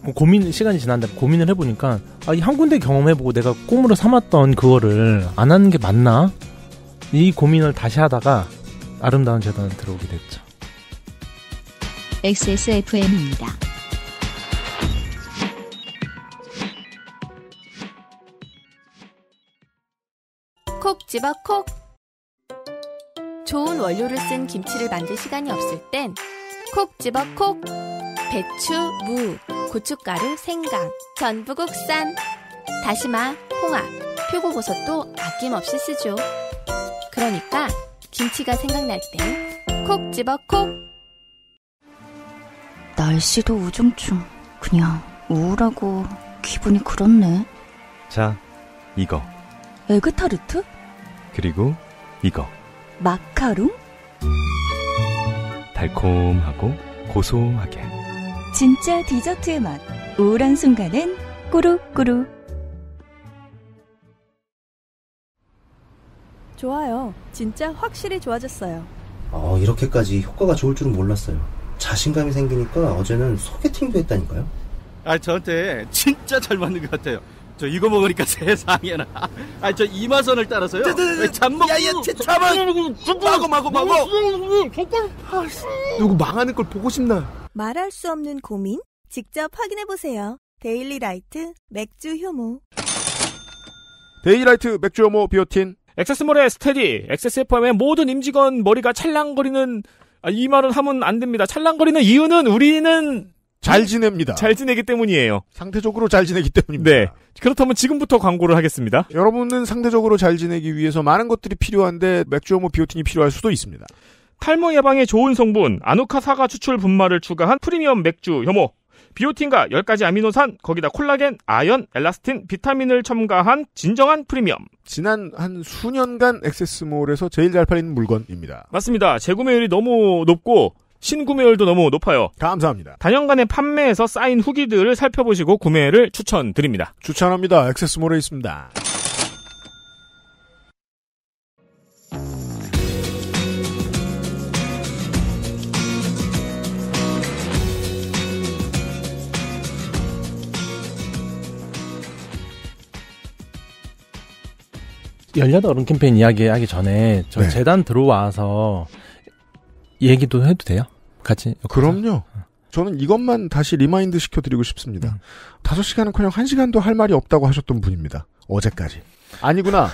뭐 고민 시간이 지났는데 고민을 해보니까 아, 이한 군데 경험해보고 내가 꿈으로 삼았던 그거를 안 하는 게 맞나 이 고민을 다시 하다가 아름다운 재단에 들어오게 됐죠. XSFM입니다. 콕 집어 콕. 좋은 원료를 쓴 김치를 만들 시간이 없을 땐 콕 집어 콕! 배추, 무, 고춧가루, 생강, 전부 국산, 다시마, 홍합, 표고버섯도 아낌없이 쓰죠. 그러니까 김치가 생각날 땐콕 집어 콕! 날씨도 우중충, 그냥 우울하고 기분이 그렇네. 자, 이거. 에그타르트? 그리고 이거. 마카롱? 달콤하고 고소하게 진짜 디저트의 맛 우울한 순간엔 꾸룩꾸룩 좋아요 진짜 확실히 좋아졌어요 어, 이렇게까지 효과가 좋을 줄은 몰랐어요 자신감이 생기니까 어제는 소개팅도 했다니까요 아 저한테 진짜 잘 맞는 것 같아요 저 이거 먹으니까 세상에나. 아, 저 이마선을 따라서요. 잠먹. 야야, 잠만. 마고 마고 마고. 누구 망하는 걸 보고 싶나? 말할 수 없는 고민 직접 확인해 보세요. 데일리 라이트 맥주 효모. 데일리 라이트 맥주 효모 비오틴. 액세스몰의 스테디, 세스 f m 의 모든 임직원 머리가 찰랑거리는 아, 이 말은 하면 안 됩니다. 찰랑거리는 이유는 우리는 잘 지냅니다. 잘 지내기 때문이에요. 상대적으로 잘 지내기 때문입니다. 네. 그렇다면 지금부터 광고를 하겠습니다. 여러분은 상대적으로 잘 지내기 위해서 많은 것들이 필요한데 맥주오모 비오틴이 필요할 수도 있습니다. 탈모 예방에 좋은 성분 아누카 사과 추출 분말을 추가한 프리미엄 맥주 혐오 비오틴과 10가지 아미노산, 거기다 콜라겐, 아연, 엘라스틴, 비타민을 첨가한 진정한 프리미엄. 지난 한 수년간 액세스몰에서 제일 잘 팔리는 물건입니다. 맞습니다. 재구매율이 너무 높고 신구매율도 너무 높아요. 감사합니다. 단연간의 판매에서 쌓인 후기들을 살펴보시고 구매를 추천드립니다. 추천합니다. 액세스몰에 있습니다. 열려도 어른 캠페인 이야기하기 전에 저 네. 재단 들어와서 얘기도 해도 돼요? 같이. 그럼요. 어. 저는 이것만 다시 리마인드 시켜드리고 싶습니다. 음. 다섯 시간은커녕 한 시간도 할 말이 없다고 하셨던 분입니다. 어제까지. 아니구나.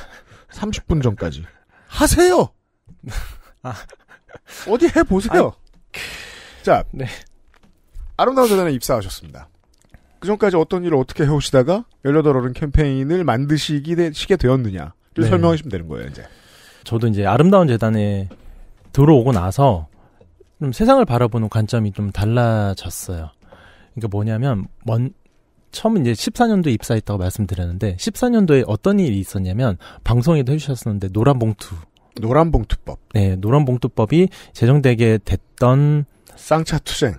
30분 전까지. 하세요. 아. 어디 해 보세요. 그, 자, 네. 아름다운 재단에 입사하셨습니다. 그 전까지 어떤 일을 어떻게 해오시다가 열여덟 어른 캠페인을 만드시게 되, 되었느냐를 네. 설명하시면 되는 거예요 이제. 저도 이제 아름다운 재단에 들어오고 나서 좀 세상을 바라보는 관점이 좀 달라졌어요. 그러니까 뭐냐면 먼 처음 이제 14년도에 입사했다고 말씀드렸는데 14년도에 어떤 일이 있었냐면 방송에도 해주셨었는데 노란 봉투 노란 봉투법 네 노란 봉투법이 제정되게 됐던 쌍차 투쟁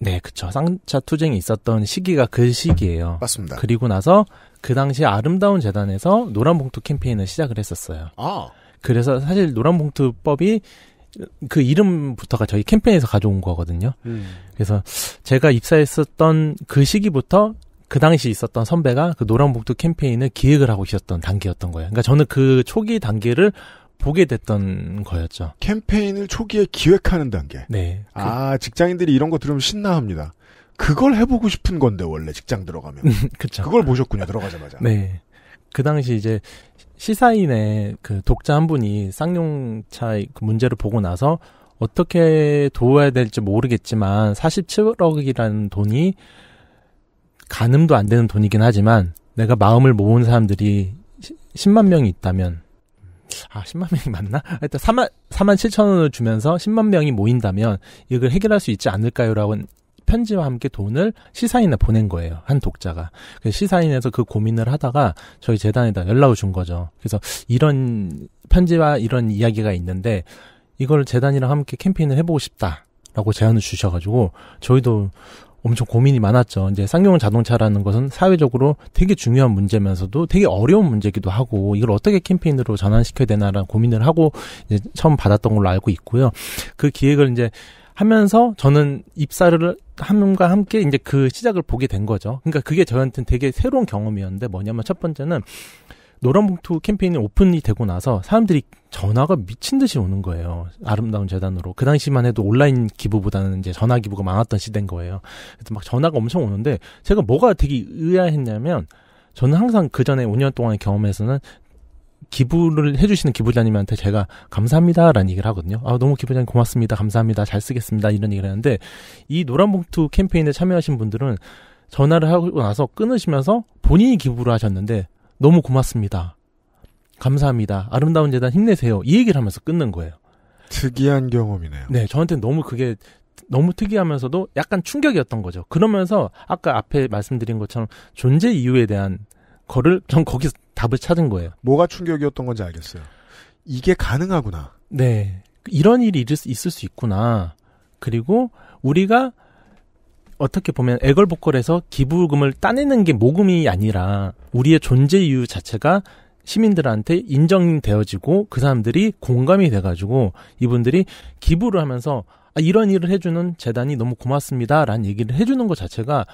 네 그쵸 쌍차 투쟁이 있었던 시기가 그 시기예요 맞습니다 그리고 나서 그 당시 아름다운 재단에서 노란 봉투 캠페인을 시작을 했었어요 아 그래서 사실 노란 봉투법이 그 이름부터가 저희 캠페인에서 가져온 거거든요. 음. 그래서 제가 입사했었던 그 시기부터 그 당시 있었던 선배가 그 노란 복도 캠페인을 기획을 하고 계셨던 단계였던 거예요. 그러니까 저는 그 초기 단계를 보게 됐던 거였죠. 캠페인을 초기에 기획하는 단계. 네. 아, 그... 아, 직장인들이 이런 거 들으면 신나합니다. 그걸 해보고 싶은 건데 원래 직장 들어가면. 그걸 보셨군요 들어가자마자. 네. 그 당시 이제 시사인의 그 독자 한 분이 쌍용차 그 문제를 보고 나서 어떻게 도와야 될지 모르겠지만 47억이라는 돈이 가늠도 안 되는 돈이긴 하지만 내가 마음을 모은 사람들이 10만 명이 있다면 아 10만 명이 맞나? 하여튼 4만 4만 7천 원을 주면서 10만 명이 모인다면 이걸 해결할 수 있지 않을까요라고 편지와 함께 돈을 시사인에 보낸 거예요. 한 독자가. 그래서 시사인에서 그 고민을 하다가 저희 재단에다 연락을 준 거죠. 그래서 이런 편지와 이런 이야기가 있는데 이걸 재단이랑 함께 캠페인을 해보고 싶다라고 제안을 주셔가지고 저희도 엄청 고민이 많았죠. 이제 쌍용 자동차라는 것은 사회적으로 되게 중요한 문제면서도 되게 어려운 문제기도 하고 이걸 어떻게 캠페인으로 전환시켜야 되나라는 고민을 하고 이제 처음 받았던 걸로 알고 있고요. 그 기획을 이제 하면서 저는 입사를 함과 함께 이제 그 시작을 보게 된 거죠. 그러니까 그게 저한테는 되게 새로운 경험이었는데 뭐냐면 첫 번째는 노란봉투 캠페인이 오픈이 되고 나서 사람들이 전화가 미친 듯이 오는 거예요. 아름다운 재단으로. 그 당시만 해도 온라인 기부보다는 이제 전화 기부가 많았던 시대인 거예요. 그래서 막 전화가 엄청 오는데 제가 뭐가 되게 의아했냐면 저는 항상 그 전에 5년 동안의 경험에서는 기부를 해주시는 기부자님한테 제가 감사합니다라는 얘기를 하거든요. 아, 너무 기부자님 고맙습니다. 감사합니다. 잘 쓰겠습니다. 이런 얘기를 하는데 이 노란봉투 캠페인에 참여하신 분들은 전화를 하고 나서 끊으시면서 본인이 기부를 하셨는데 너무 고맙습니다. 감사합니다. 아름다운 재단 힘내세요. 이 얘기를 하면서 끊는 거예요. 특이한 경험이네요. 네, 저한테는 너무 그게 너무 특이하면서도 약간 충격이었던 거죠. 그러면서 아까 앞에 말씀드린 것처럼 존재 이유에 대한 거를 전 거기서 답을 찾은 거예요. 뭐가 충격이었던 건지 알겠어요. 이게 가능하구나. 네. 이런 일이 있을 수 있구나. 그리고 우리가 어떻게 보면 애걸복걸해서 기부금을 따내는 게 모금이 아니라 우리의 존재 이유 자체가 시민들한테 인정되어지고 그 사람들이 공감이 돼가지고 이분들이 기부를 하면서 아, 이런 일을 해주는 재단이 너무 고맙습니다라는 얘기를 해주는 것 자체가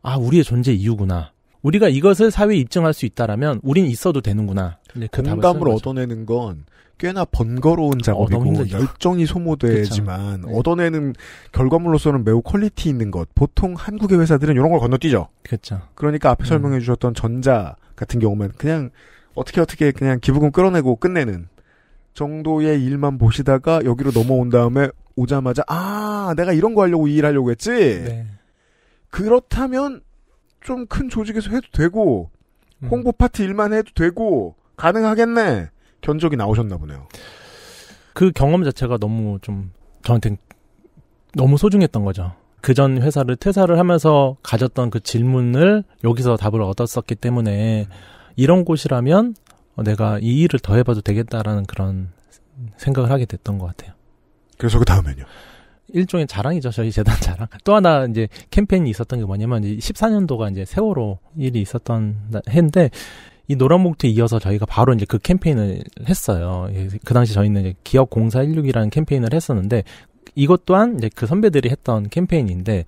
아 우리의 존재 이유구나 우리가 이것을 사회에 입증할 수 있다라면 우린 있어도 되는구나. 네, 그 공감을 얻어내는 건 꽤나 번거로운 작업이고 어, 열정이 소모되지만 그 얻어내는 결과물로서는 매우 퀄리티 있는 것. 보통 한국의 회사들은 이런 걸 건너뛰죠. 그렇죠. 그러니까 앞에 음. 설명해 주셨던 전자 같은 경우는 그냥 어떻게 어떻게 그냥 기부금 끌어내고 끝내는 정도의 일만 보시다가 여기로 넘어온 다음에 오자마자 아 내가 이런 거 하려고 이 일 하려고 했지. 네. 그렇다면 좀큰 조직에서 해도 되고 음. 홍보 파티 일만 해도 되고 가능하겠네 견적이 나오셨나 보네요. 그 경험 자체가 너무 좀 저한테 너무 소중했던 거죠. 그 전 회사를 퇴사를 하면서 가졌던 그 질문을 여기서 답을 얻었었기 때문에 이런 곳이라면 내가 이 일을 더 해봐도 되겠다라는 그런 생각을 하게 됐던 것 같아요. 그래서 그다음에요 일종의 자랑이죠 저희 재단 자랑. 또 하나 이제 캠페인이 있었던 게 뭐냐면 이제 14년도가 이제 세월호 일이 있었던 해인데 이 노란봉투에 이어서 저희가 바로 이제 그 캠페인을 했어요. 예, 그 당시 저희는 이제 기업 공사 16이라는 캠페인을 했었는데 이것 또한 이제 그 선배들이 했던 캠페인인데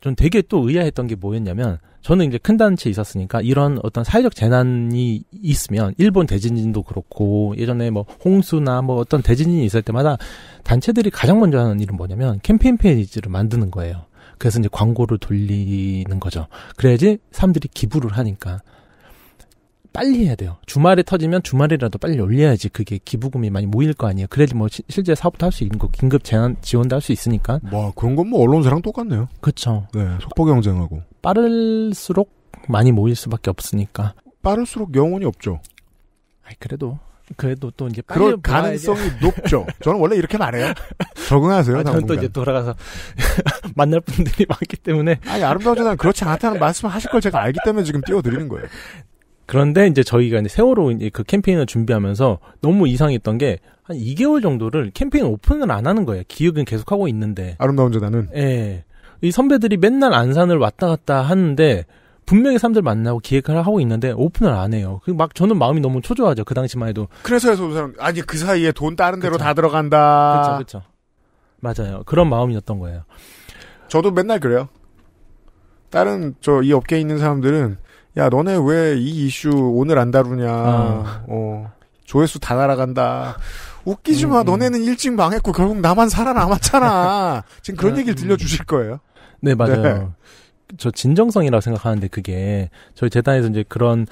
전 되게 또 의아했던 게 뭐였냐면 저는 이제 큰 단체에 있었으니까 이런 어떤 사회적 재난이 있으면 일본 대진진도 그렇고 예전에 뭐 홍수나 뭐 어떤 대진진이 있을 때마다 단체들이 가장 먼저 하는 일은 뭐냐면 캠페인 페이지를 만드는 거예요. 그래서 이제 광고를 돌리는 거죠. 그래야지 사람들이 기부를 하니까. 빨리 해야 돼요. 주말에 터지면 주말이라도 빨리 올려야지 그게 기부금이 많이 모일 거 아니에요. 그래야지 뭐 시, 실제 사업도 할 수 있는 거, 긴급 재난 지원도 할 수 있으니까. 뭐 그런 건 뭐 언론사랑 똑같네요. 그렇죠. 네, 속보 경쟁하고. 빠를수록 많이 모일 수밖에 없으니까. 빠를수록 영혼이 없죠. 아이 그래도 그래도 또 이제 그럴 가능성이 높죠. 저는 원래 이렇게 말해요. 적응하세요. 아, 저는 또 이제 돌아가서 만날 분들이 많기 때문에 아니 아름다운 워난 그렇지 않다는 말씀을 하실 걸 제가 알기 때문에 지금 띄워드리는 거예요. 그런데 이제 저희가 이제 세월호 그 캠페인을 준비하면서 너무 이상했던 게 한 2개월 정도를 캠페인 오픈을 안 하는 거예요. 기획은 계속 하고 있는데. 아름다운 재단은. 예. 이 선배들이 맨날 안산을 왔다 갔다 하는데 분명히 사람들 만나고 기획을 하고 있는데 오픈을 안 해요. 그 막 저는 마음이 너무 초조하죠. 그 당시만 해도. 그래서 해서 사람 아니 그 사이에 돈 다른 데로 그쵸. 다 들어간다. 그렇죠. 맞아요. 그런 마음이었던 거예요. 저도 맨날 그래요. 다른 저 이 업계에 있는 사람들은 야 너네 왜 이 이슈 오늘 안 다루냐. 아. 어. 조회수 다 날아간다. 웃기지 마. 음, 음. 너네는 일찍 망했고 결국 나만 살아남았잖아. 지금 그런 음, 얘기를 음. 들려주실 거예요. 네 맞아요. 네. 저 진정성이라고 생각하는데 그게 저희 재단에서 이제 그런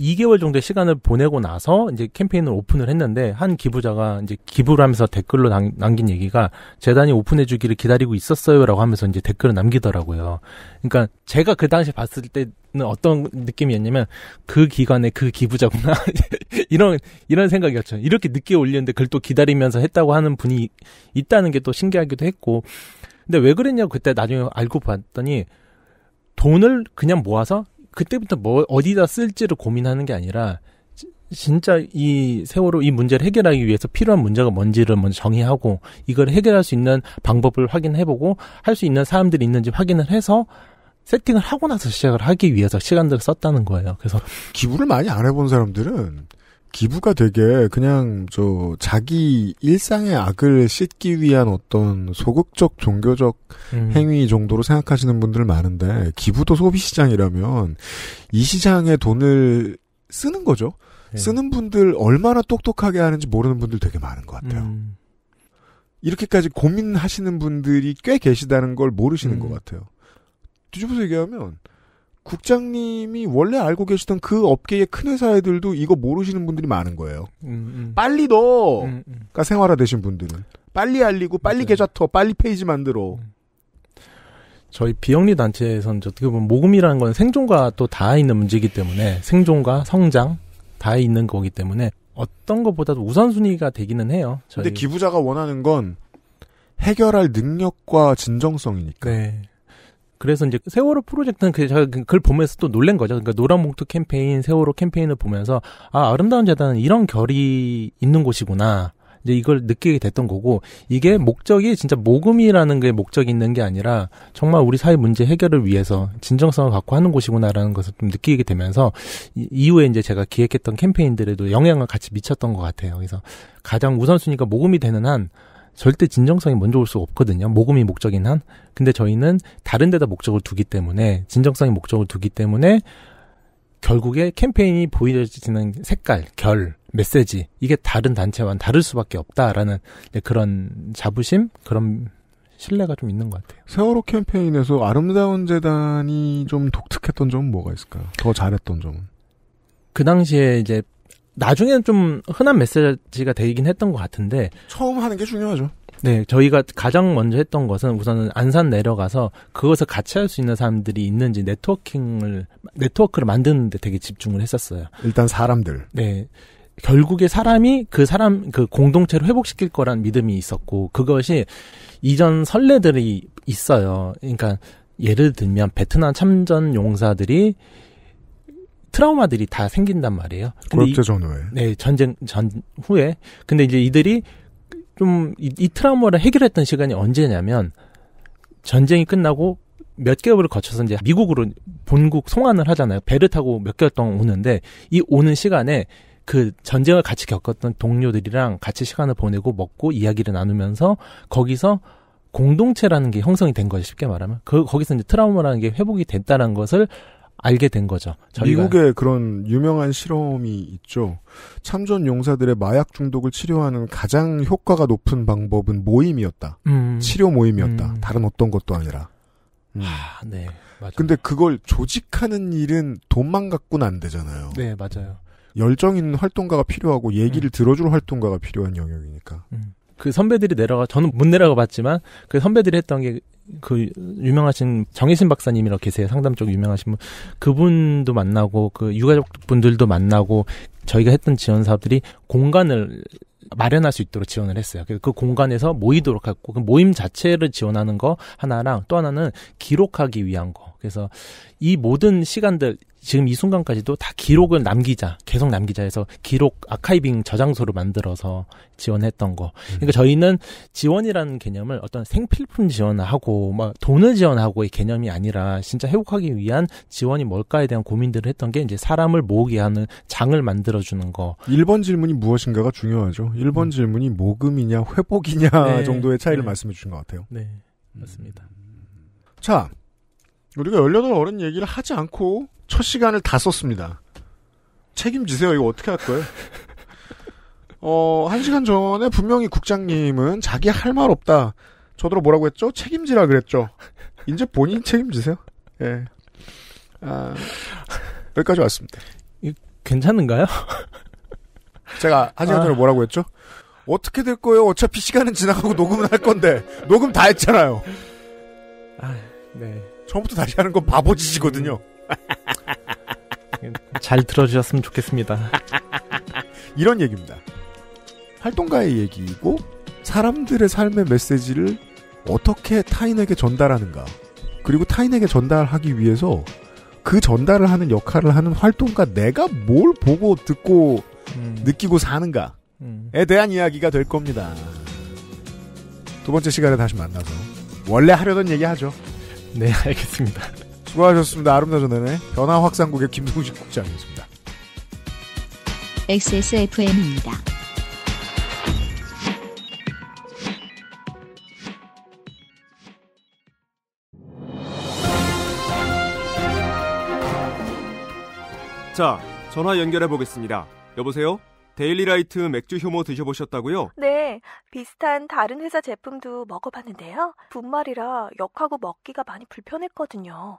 2개월 정도의 시간을 보내고 나서 이제 캠페인을 오픈을 했는데 한 기부자가 이제 기부를 하면서 댓글로 남, 남긴 얘기가 재단이 오픈해 주기를 기다리고 있었어요라고 하면서 이제 댓글을 남기더라고요. 그러니까 제가 그 당시 봤을 때는 어떤 느낌이었냐면 그 기간에 그 기부자구나 이런 이런 생각이었죠. 이렇게 늦게 올렸는데 그걸 또 기다리면서 했다고 하는 분이 있다는 게 또 신기하기도 했고 근데 왜 그랬냐고 그때 나중에 알고 봤더니 돈을 그냥 모아서 그때부터 뭐 어디다 쓸지를 고민하는 게 아니라 진짜 이 세월호 이 문제를 해결하기 위해서 필요한 문제가 뭔지를 먼저 정의하고 이걸 해결할 수 있는 방법을 확인해보고 할 수 있는 사람들이 있는지 확인을 해서 세팅을 하고 나서 시작을 하기 위해서 시간들을 썼다는 거예요. 그래서 기부를 많이 안 해본 사람들은 기부가 되게 그냥 저 자기 일상의 악을 씻기 위한 어떤 소극적 종교적 음. 행위 정도로 생각하시는 분들 많은데 기부도 소비 시장이라면 이 시장에 돈을 쓰는 거죠. 네. 쓰는 분들 얼마나 똑똑하게 하는지 모르는 분들 되게 많은 것 같아요. 음. 이렇게까지 고민하시는 분들이 꽤 계시다는 걸 모르시는 음. 것 같아요. 뒤집어서 얘기하면 국장님이 원래 알고 계시던 그 업계의 큰 회사애들도 이거 모르시는 분들이 많은 거예요. 음, 음. 빨리 넣어! 음, 가 음. 그러니까 생활화 되신 분들은. 빨리 알리고, 빨리 계좌 터, 빨리 페이지 만들어. 음. 저희 비영리 단체에서는 어떻게 보면 모금이라는 건 생존과 또 닿아 있는 문제이기 때문에 생존과 성장 닿아 있는 거기 때문에 어떤 것보다도 우선순위가 되기는 해요. 저희. 근데 기부자가 원하는 건 해결할 능력과 진정성이니까. 네. 그래서 이제 세월호 프로젝트는 그 제가 그 그걸 보면서 또 놀란 거죠. 그러니까 노란봉투 캠페인, 세월호 캠페인을 보면서 아 아름다운 재단은 이런 결이 있는 곳이구나. 이제 이걸 느끼게 됐던 거고 이게 목적이 진짜 모금이라는 게 목적이 있는 게 아니라 정말 우리 사회 문제 해결을 위해서 진정성을 갖고 하는 곳이구나라는 것을 좀 느끼게 되면서 이, 후에 이제 제가 기획했던 캠페인들에도 영향을 같이 미쳤던 것 같아요. 그래서 가장 우선순위가 모금이 되는 한 절대 진정성이 먼저 올수가 없거든요. 모금이 목적인 한. 근데 저희는 다른 데다 목적을 두기 때문에 진정성이 목적을 두기 때문에 결국에 캠페인이 보여지는 색깔, 결, 메시지 이게 다른 단체와는 다를 수밖에 없다라는 네, 그런 자부심, 그런 신뢰가 좀 있는 것 같아요. 세월호 캠페인에서 아름다운 재단이 좀 독특했던 점은 뭐가 있을까요? 더 잘했던 점은? 그 당시에 이제 나중에는 좀 흔한 메시지가 되긴 했던 것 같은데 처음 하는 게 중요하죠. 네, 저희가 가장 먼저 했던 것은 우선은 안산 내려가서 그것을 같이 할 수 있는 사람들이 있는지 네트워킹을 네트워크를 만드는데 되게 집중을 했었어요. 일단 사람들. 네. 결국에 사람이 그 사람 그 공동체를 회복시킬 거란 믿음이 있었고 그것이 이전 선례들이 있어요. 그러니까 예를 들면 베트남 참전 용사들이 트라우마들이 다 생긴단 말이에요. 고엽제 전후에. 네, 전쟁 전 후에. 근데 이제 이들이 좀이 이 트라우마를 해결했던 시간이 언제냐면 전쟁이 끝나고 몇 개월을 거쳐서 이제 미국으로 본국 송환을 하잖아요. 배를 타고 몇 개월 동안 오는데 이 오는 시간에 그 전쟁을 같이 겪었던 동료들이랑 같이 시간을 보내고 먹고 이야기를 나누면서 거기서 공동체라는 게 형성이 된 거죠. 쉽게 말하면 그 거기서 이제 트라우마라는 게 회복이 됐다는 것을 알게 된 거죠. 미국에 그런 유명한 실험이 있죠. 참전 용사들의 마약 중독을 치료하는 가장 효과가 높은 방법은 모임이었다. 음. 치료 모임이었다. 음. 다른 어떤 것도 아니라. 음. 하, 네. 맞아요. 근데 그걸 조직하는 일은 돈만 갖고는 안 되잖아요. 네, 맞아요. 열정 있는 활동가가 필요하고 얘기를 음. 들어줄 활동가가 필요한 영역이니까. 음. 그 선배들이 내려가 저는 못 내려가 봤지만 그 선배들이 했던 게그 유명하신 정혜신 박사님이라고 계세요. 상담 쪽 유명하신 분. 그분도 만나고 그 유가족 분들도 만나고 저희가 했던 지원 사업들이 공간을 마련할 수 있도록 지원을 했어요. 그래서 그 공간에서 모이도록 했고 그 모임 자체를 지원하는 거 하나랑 또 하나는 기록하기 위한 거. 그래서 이 모든 시간들 지금 이 순간까지도 다 기록을 남기자, 계속 남기자 해서 기록 아카이빙 저장소를 만들어서 지원했던 거. 그러니까 음. 저희는 지원이라는 개념을 어떤 생필품 지원하고 막 뭐 돈을 지원하고의 개념이 아니라 진짜 회복하기 위한 지원이 뭘까에 대한 고민들을 했던 게 이제 사람을 모으게 하는 장을 만들어 주는 거. 1번 질문이 무엇인가가 중요하죠. 1번 음. 질문이 모금이냐 회복이냐 네. 정도의 차이를 네. 말씀해 주신 것 같아요. 네. 음. 맞습니다. 음. 자, 우리가 18 어른 얘기를 하지 않고 첫 시간을 다 썼습니다. 책임지세요. 이거 어떻게 할 거예요? 어, 한 시간 전에 분명히 국장님은 자기 할 말 없다. 저더러 뭐라고 했죠? 책임지라 그랬죠. 이제 본인 책임지세요. 예. 아, 여기까지 왔습니다. 괜찮은가요? 제가 한 시간 전에 아... 뭐라고 했죠? 어떻게 될 거예요? 어차피 시간은 지나가고 녹음은 할 건데 녹음 다 했잖아요. 아, 네. 처음부터 다시 하는 건 바보짓이거든요. 음... 잘 들어주셨으면 좋겠습니다. 이런 얘기입니다. 활동가의 얘기이고 사람들의 삶의 메시지를 어떻게 타인에게 전달하는가 그리고 타인에게 전달하기 위해서 그 전달을 하는 역할을 하는 활동가 내가 뭘 보고 듣고 음. 느끼고 사는가에 음. 대한 이야기가 될 겁니다. 두 번째 시간에 다시 만나서 원래 하려던 얘기 하죠. 네, 알겠습니다. 수고하셨습니다. 아름다운 전에 변화 확산국의 김동식 국장이었습니다. XSFM입니다. 자, 전화 연결해 보겠습니다. 여보세요? 데일리라이트 맥주 효모 드셔보셨다고요? 네, 비슷한 다른 회사 제품도 먹어봤는데요. 분말이라 역하고 먹기가 많이 불편했거든요.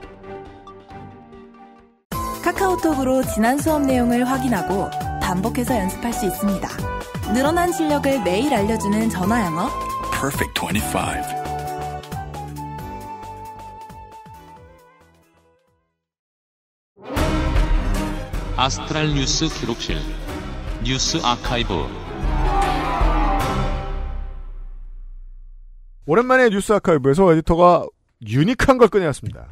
카카오톡으로 지난 수업 내용을 확인하고 반복해서 연습할 수 있습니다. 늘어난 실력을 매일 알려주는 전화 영어. Perfect 25. 아스트랄 뉴스 기록실 뉴스 아카이브 오랜만에 뉴스 아카이브에서 에디터가 유니크한 걸 꺼내왔습니다.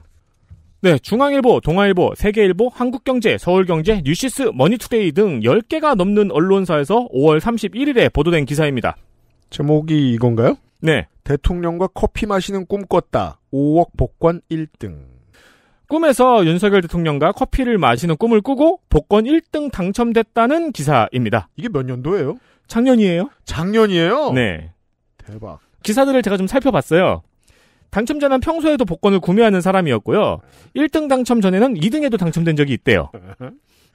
네, 중앙일보, 동아일보, 세계일보, 한국경제, 서울경제, 뉴시스, 머니투데이 등 10개가 넘는 언론사에서 5월 31일에 보도된 기사입니다. 제목이 이건가요? 네. 대통령과 커피 마시는 꿈 꿨다. 5억 복권 1등. 꿈에서 윤석열 대통령과 커피를 마시는 꿈을 꾸고 복권 1등 당첨됐다는 기사입니다. 이게 몇 년도예요? 작년이에요. 작년이에요? 네. 대박. 기사들을 제가 좀 살펴봤어요. 당첨자는 평소에도 복권을 구매하는 사람이었고요. 1등 당첨 전에는 2등에도 당첨된 적이 있대요.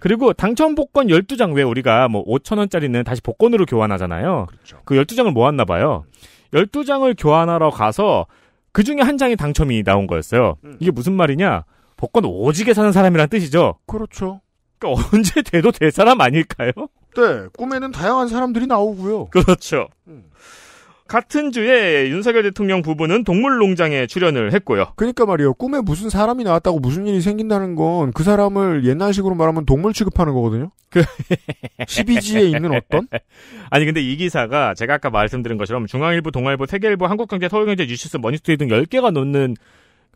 그리고 당첨 복권 12장 왜 우리가 뭐 5천원짜리는 다시 복권으로 교환하잖아요. 그렇죠. 그 12장을 모았나 봐요. 12장을 교환하러 가서 그 중에 한 장이 당첨이 나온 거였어요. 음. 이게 무슨 말이냐? 복권 오지게 사는 사람이란 뜻이죠. 그렇죠. 그러니까 언제 돼도 될 사람 아닐까요? 네, 꿈에는 다양한 사람들이 나오고요. 그렇죠. 음. 같은 주에 윤석열 대통령 부부는 동물농장에 출연을 했고요. 그러니까 말이에요. 꿈에 무슨 사람이 나왔다고 무슨 일이 생긴다는 건 그 사람을 옛날식으로 말하면 동물 취급하는 거거든요. 그 12지에 있는 어떤? 아니 근데 이 기사가 제가 아까 말씀드린 것처럼 중앙일보, 동아일보, 세계일보, 한국경제, 서울경제, 뉴시스, 머니스트리등 10개가 넣는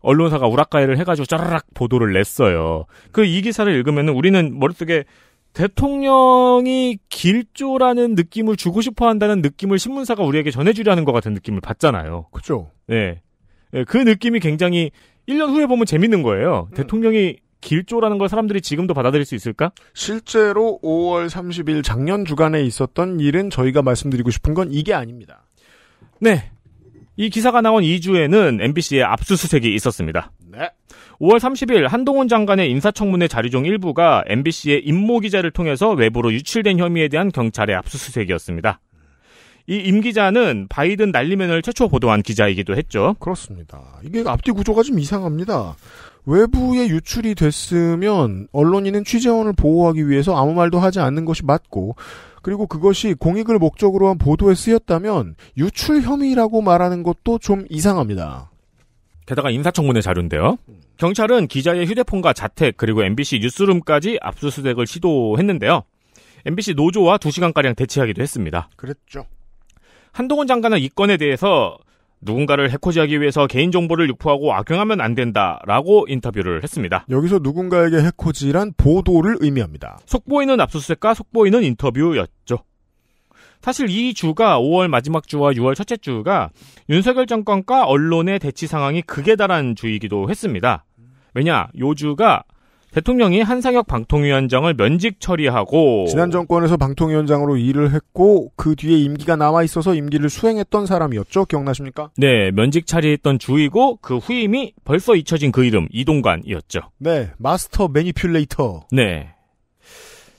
언론사가 우락가이를 해가지고 짜라락 보도를 냈어요. 그 이 기사를 읽으면 우리는 머릿속에 대통령이 길조라는 느낌을 주고 싶어 한다는 느낌을 신문사가 우리에게 전해주려는 것 같은 느낌을 받잖아요. 그죠. 네. 네. 그 느낌이 굉장히 1년 후에 보면 재밌는 거예요. 음. 대통령이 길조라는 걸 사람들이 지금도 받아들일 수 있을까? 실제로 5월 30일 작년 주간에 있었던 일은 저희가 말씀드리고 싶은 건 이게 아닙니다. 네. 이 기사가 나온 2주에는 MBC의 압수수색이 있었습니다. 네. 5월 30일 한동훈 장관의 인사청문회 자료 중 일부가 MBC의 임모 기자를 통해서 외부로 유출된 혐의에 대한 경찰의 압수수색이었습니다. 이 임 기자는 바이든 난리면을 최초 보도한 기자이기도 했죠. 그렇습니다. 이게 앞뒤 구조가 좀 이상합니다. 외부에 유출이 됐으면 언론인은 취재원을 보호하기 위해서 아무 말도 하지 않는 것이 맞고 그리고 그것이 공익을 목적으로 한 보도에 쓰였다면 유출 혐의라고 말하는 것도 좀 이상합니다. 게다가 인사청문회 자료인데요. 경찰은 기자의 휴대폰과 자택 그리고 MBC 뉴스룸까지 압수수색을 시도했는데요. MBC 노조와 2시간가량 대치하기도 했습니다. 그랬죠. 한동훈 장관은 이 건에 대해서 누군가를 해코지하기 위해서 개인정보를 유포하고 악용하면 안 된다라고 인터뷰를 했습니다. 여기서 누군가에게 해코지란 보도를 의미합니다. 속보이는 압수수색과 속보이는 인터뷰였죠. 사실 이 주가 5월 마지막 주와 6월 첫째 주가 윤석열 정권과 언론의 대치 상황이 극에 달한 주이기도 했습니다. 왜냐, 요 주가 대통령이 한상혁 방통위원장을 면직 처리하고 지난 정권에서 방통위원장으로 일을 했고 그 뒤에 임기가 남아 있어서 임기를 수행했던 사람이었죠. 기억나십니까? 네, 면직 처리했던 주이고 그 후임이 벌써 잊혀진 그 이름 이동관이었죠. 네, 마스터 매니퓰레이터. 네.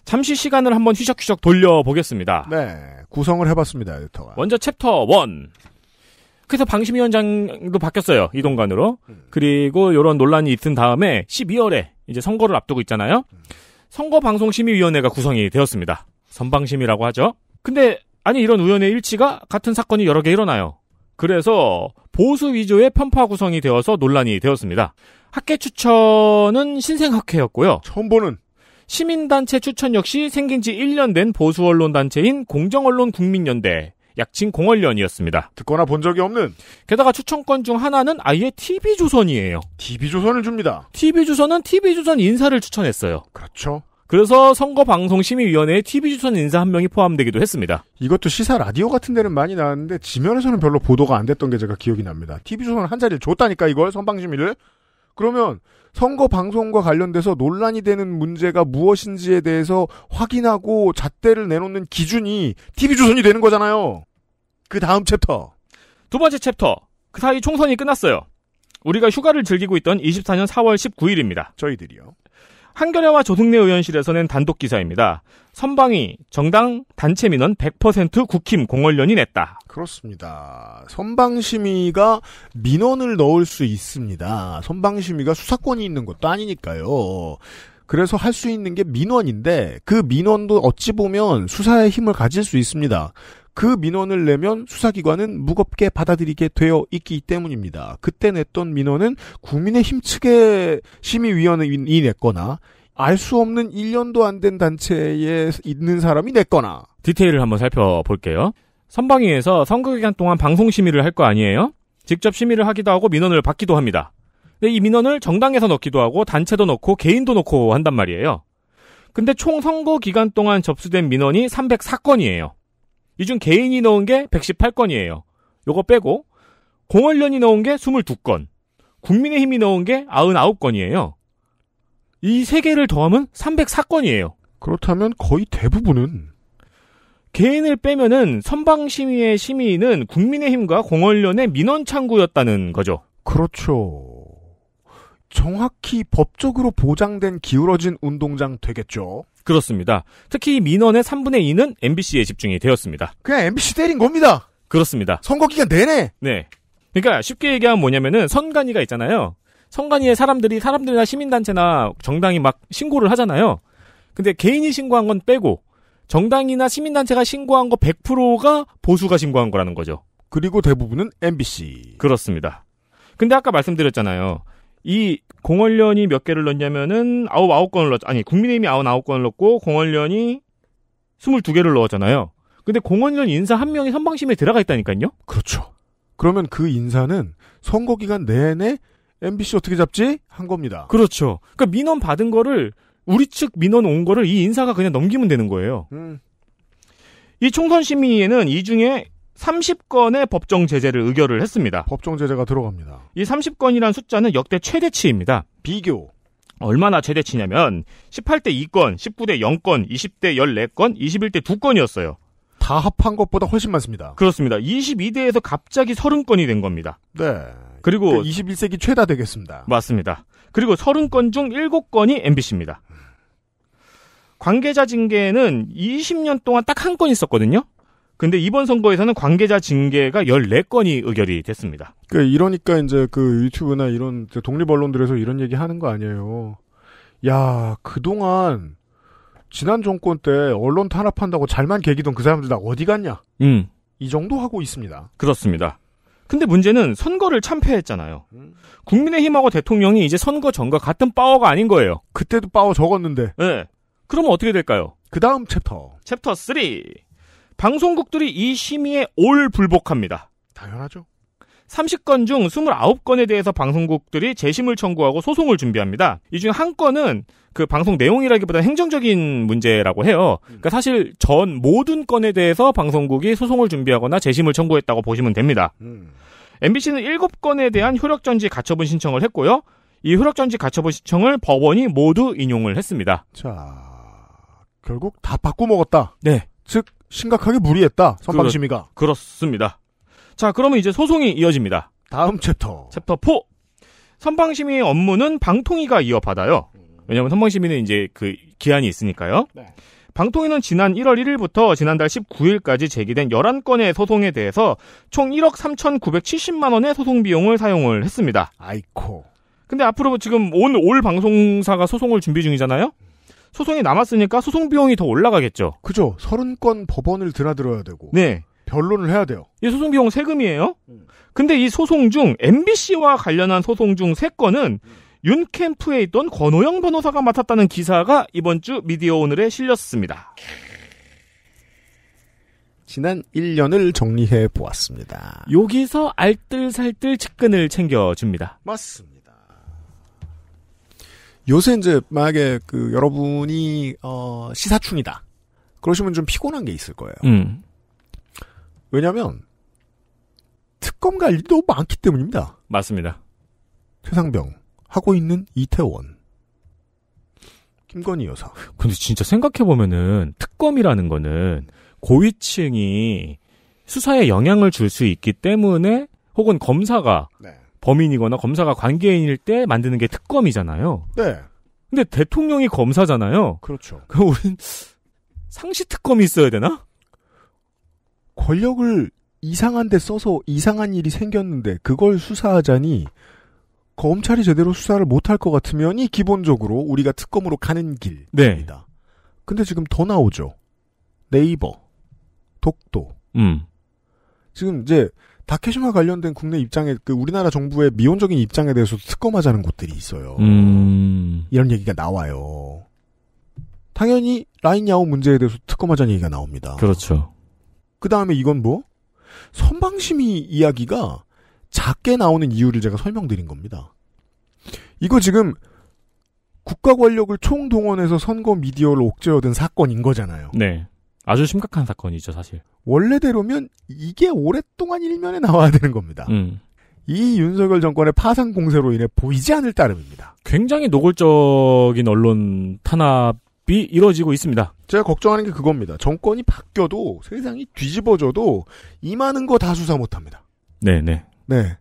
잠시 시간을 한번 휘적휘적 돌려보겠습니다. 네. 구성을 해봤습니다, 에디터가. 먼저 챕터 1. 그래서 방심위원장도 바뀌었어요. 이동관으로. 음. 그리고 이런 논란이 있은 다음에 12월에 이제 선거를 앞두고 있잖아요. 음. 선거방송심의위원회가 구성이 되었습니다. 선방심이라고 하죠. 근데 아니 이런 우연의 일치가 같은 사건이 여러 개 일어나요. 그래서 보수 위조의 편파 구성이 되어서 논란이 되었습니다. 학계 추천은 신생학회였고요. 처음 보는 시민단체 추천 역시 생긴 지 1년 된 보수 언론 단체인 공정언론 국민연대 약칭 공언련이었습니다. 듣거나 본 적이 없는. 게다가 추천권 중 하나는 아예 TV조선이에요. TV조선을 줍니다. TV조선은 TV조선 인사를 추천했어요. 그렇죠. 그래서 선거방송심의위원회에 TV조선 인사 한 명이 포함되기도 했습니다. 이것도 시사 라디오 같은 데는 많이 나왔는데 지면에서는 별로 보도가 안 됐던 게 제가 기억이 납니다. TV조선 한 자리를 줬다니까 이걸 선방심의를 그러면 선거 방송과 관련돼서 논란이 되는 문제가 무엇인지에 대해서 확인하고 잣대를 내놓는 기준이 TV조선이 되는 거잖아요. 그 다음 챕터. 두 번째 챕터. 그 사이 총선이 끝났어요. 우리가 휴가를 즐기고 있던 24년 4월 19일입니다. 저희들이요. 한겨레와 조승래 의원실에서는 단독 기사입니다. 선방위 정당 단체 민원 100% 국힘 공월련이 냈다. 그렇습니다. 선방심의가 민원을 넣을 수 있습니다. 선방심의가 수사권이 있는 것도 아니니까요. 그래서 할 수 있는 게 민원인데 그 민원도 어찌 보면 수사의 힘을 가질 수 있습니다. 그 민원을 내면 수사기관은 무겁게 받아들이게 되어 있기 때문입니다. 그때 냈던 민원은 국민의힘 측의 심의위원이 냈거나 알 수 없는 1년도 안 된 단체에 있는 사람이 냈거나 디테일을 한번 살펴볼게요. 선방위에서 선거 기간 동안 방송 심의를 할 거 아니에요? 직접 심의를 하기도 하고 민원을 받기도 합니다. 근데 이 민원을 정당에서 넣기도 하고 단체도 넣고 개인도 넣고 한단 말이에요. 근데 총 선거 기간 동안 접수된 민원이 304건이에요. 이중 개인이 넣은 게 118건이에요. 요거 빼고 공원련이 넣은 게 22건, 국민의힘이 넣은 게 99건이에요. 이 세 개를 더하면 304건이에요. 그렇다면 거의 대부분은 개인을 빼면은 선방심의의 심의는 국민의힘과 공원련의 민원 창구였다는 거죠. 그렇죠. 정확히 법적으로 보장된 기울어진 운동장 되겠죠. 그렇습니다. 특히 민원의 3분의 2는 MBC에 집중이 되었습니다. 그냥 MBC 때린 겁니다. 그렇습니다. 선거 기간 내내. 네. 그러니까 쉽게 얘기하면 뭐냐면은 선관위가 있잖아요. 선관위에 사람들이 사람들이나 시민단체나 정당이 막 신고를 하잖아요. 근데 개인이 신고한 건 빼고 정당이나 시민단체가 신고한 거 100%가 보수가 신고한 거라는 거죠. 그리고 대부분은 MBC. 그렇습니다. 근데 아까 말씀드렸잖아요. 이 공헌련이몇 개를 넣냐면은 아홉 아홉 건을 넣었 아니 국민의힘이 아홉 아홉 건을 넣고 공헌련이 스물 두 개를 넣었잖아요. 근데 공헌련 인사 한 명이 선방심에 들어가 있다니까요. 그렇죠. 그러면 그 인사는 선거 기간 내내 MBC 어떻게 잡지 한 겁니다. 그렇죠. 그러니까 민원 받은 거를 우리 측 민원 온 거를 이 인사가 그냥 넘기면 되는 거예요. 음. 이 총선 심의에는 이 중에 30건의 법정 제재를 의결을 했습니다. 법정 제재가 들어갑니다. 이 30건이란 숫자는 역대 최대치입니다. 비교. 얼마나 최대치냐면 18대 2건, 19대 0건, 20대 14건, 21대 2건이었어요. 다 합한 것보다 훨씬 많습니다. 그렇습니다. 22대에서 갑자기 30건이 된 겁니다. 네. 그리고 21세기 그 최다 되겠습니다. 맞습니다. 그리고 30건 중 7건이 MBC입니다. 관계자 징계는 20년 동안 딱 한 건 있었거든요. 근데 이번 선거에서는 관계자 징계가 14건이 의결이 됐습니다. 그러니까 이러니까 이제 그 유튜브나 이런 독립 언론들에서 이런 얘기 하는 거 아니에요. 야, 그동안 지난 정권 때 언론 탄압한다고 잘만 개기던 그 사람들 다 어디 갔냐? 음. 이 정도 하고 있습니다. 그렇습니다. 근데 문제는 선거를 참패했잖아요. 음. 국민의힘하고 대통령이 이제 선거 전과 같은 파워가 아닌 거예요. 그때도 파워 적었는데. 네. 그러면 어떻게 될까요? 그 다음 챕터. 챕터 3. 방송국들이 이 심의에 올 불복합니다. 당연하죠. 30건 중 29건에 대해서 방송국들이 재심을 청구하고 소송을 준비합니다. 이 중 한 건은 그 방송 내용이라기보다 행정적인 문제라고 해요. 그러니까 사실 전 모든 건에 대해서 방송국이 소송을 준비하거나 재심을 청구했다고 보시면 됩니다. MBC는 음. 7건에 대한 효력전지 가처분 신청을 했고요. 이 효력전지 가처분 신청을 법원이 모두 인용을 했습니다. 자, 결국 다 바꿔 먹었다. 네. 즉 심각하게 무리했다. 선방심이가. 그, 그렇습니다. 자, 그러면 이제 소송이 이어집니다. 다음 챕터. 챕터 4. 선방심의 업무는 방통위가 이어받아요. 왜냐하면 선방심의는 이제 그 기한이 있으니까요. 네. 방통위는 지난 1월 1일부터 지난달 19일까지 제기된 11건의 소송에 대해서 총 1억 3,970만 원의 소송 비용을 사용을 했습니다. 아이코. 근데 앞으로 지금 온 올 방송사가 소송을 준비 중이잖아요. 소송이 남았으니까 소송 비용이 더 올라가겠죠. 그죠. 서른 건 법원을 드나들어야 되고. 네. 변론을 해야 돼요. 이 소송 비용 세금이에요. 음. 근데 이 소송 중 MBC와 관련한 소송 중 세 건은 음. 윤 캠프에 있던 권호영 변호사가 맡았다는 기사가 이번 주 미디어 오늘에 실렸습니다. 지난 1년을 정리해 보았습니다. 여기서 알뜰살뜰 측근을 챙겨줍니다. 맞습니다. 요새 이제 만약에 그 여러분이 어 시사충이다. 그러시면 좀 피곤한 게 있을 거예요. 음. 왜냐하면 특검 갈일도 너무 많기 때문입니다. 맞습니다. 최상병 하고 있는 이태원 김건희 여사. 근데 진짜 생각해 보면은 특검이라는 거는 고위층이 수사에 영향을 줄 수 있기 때문에 혹은 검사가 네. 범인이거나 검사가 관계인일 때 만드는 게 특검이잖아요. 네. 근데 대통령이 검사잖아요. 그렇죠. 그럼 우린 상시 특검이 있어야 되나? 권력을 이상한 데 써서 이상한 일이 생겼는데 그걸 수사하자니 검찰이 제대로 수사를 못할 것 같으면 이 기본적으로 우리가 특검으로 가는 길입니다. 네. 근데 지금 더 나오죠. 네이버, 독도. 음. 지금 이제 다케시마 관련된 국내 입장에 그 우리나라 정부의 미온적인 입장에 대해서 도 특검하자는 곳들이 있어요. 음... 이런 얘기가 나와요. 당연히 라인 야오 문제에 대해서 특검하자는 얘기가 나옵니다. 그렇죠. 그 다음에 이건 뭐 선방심의 이야기가 작게 나오는 이유를 제가 설명드린 겁니다. 이거 지금 국가 권력을 총동원해서 선거 미디어를 옥죄어든 사건인 거잖아요. 네. 아주 심각한 사건이죠, 사실. 원래대로면 이게 오랫동안 일면에 나와야 되는 겁니다. 음. 이 윤석열 정권의 파상 공세로 인해 보이지 않을 따름입니다. 굉장히 노골적인 언론 탄압이 이뤄지고 있습니다. 제가 걱정하는 게 그겁니다. 정권이 바뀌어도 세상이 뒤집어져도 이 많은 거 다 수사 못합니다. 네네. 네. 네.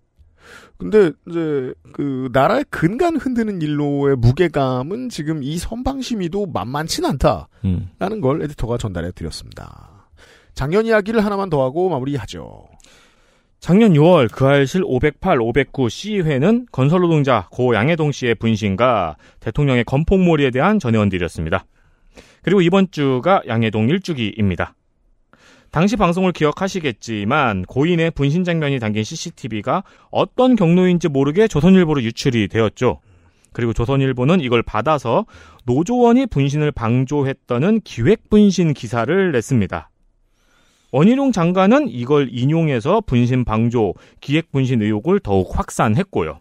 근데 이제 그 나라의 근간 흔드는 일로의 무게감은 지금 이선방심의도 만만치 않다라는 음. 걸 에디터가 전달해 드렸습니다. 작년 이야기를 하나만 더하고 마무리하죠. 작년 6월 그할실 508, 509 시의회는 건설노동자 고 양해동 씨의 분신과 대통령의 건폭몰이에 대한 전해원들이었습니다. 그리고 이번 주가 양해동 1주기입니다. 당시 방송을 기억하시겠지만 고인의 분신 장면이 담긴 CCTV가 어떤 경로인지 모르게 조선일보로 유출이 되었죠. 그리고 조선일보는 이걸 받아서 노조원이 분신을 방조했다는 기획 분신 기사를 냈습니다. 원희룡 장관은 이걸 인용해서 분신 방조, 기획 분신 의혹을 더욱 확산했고요.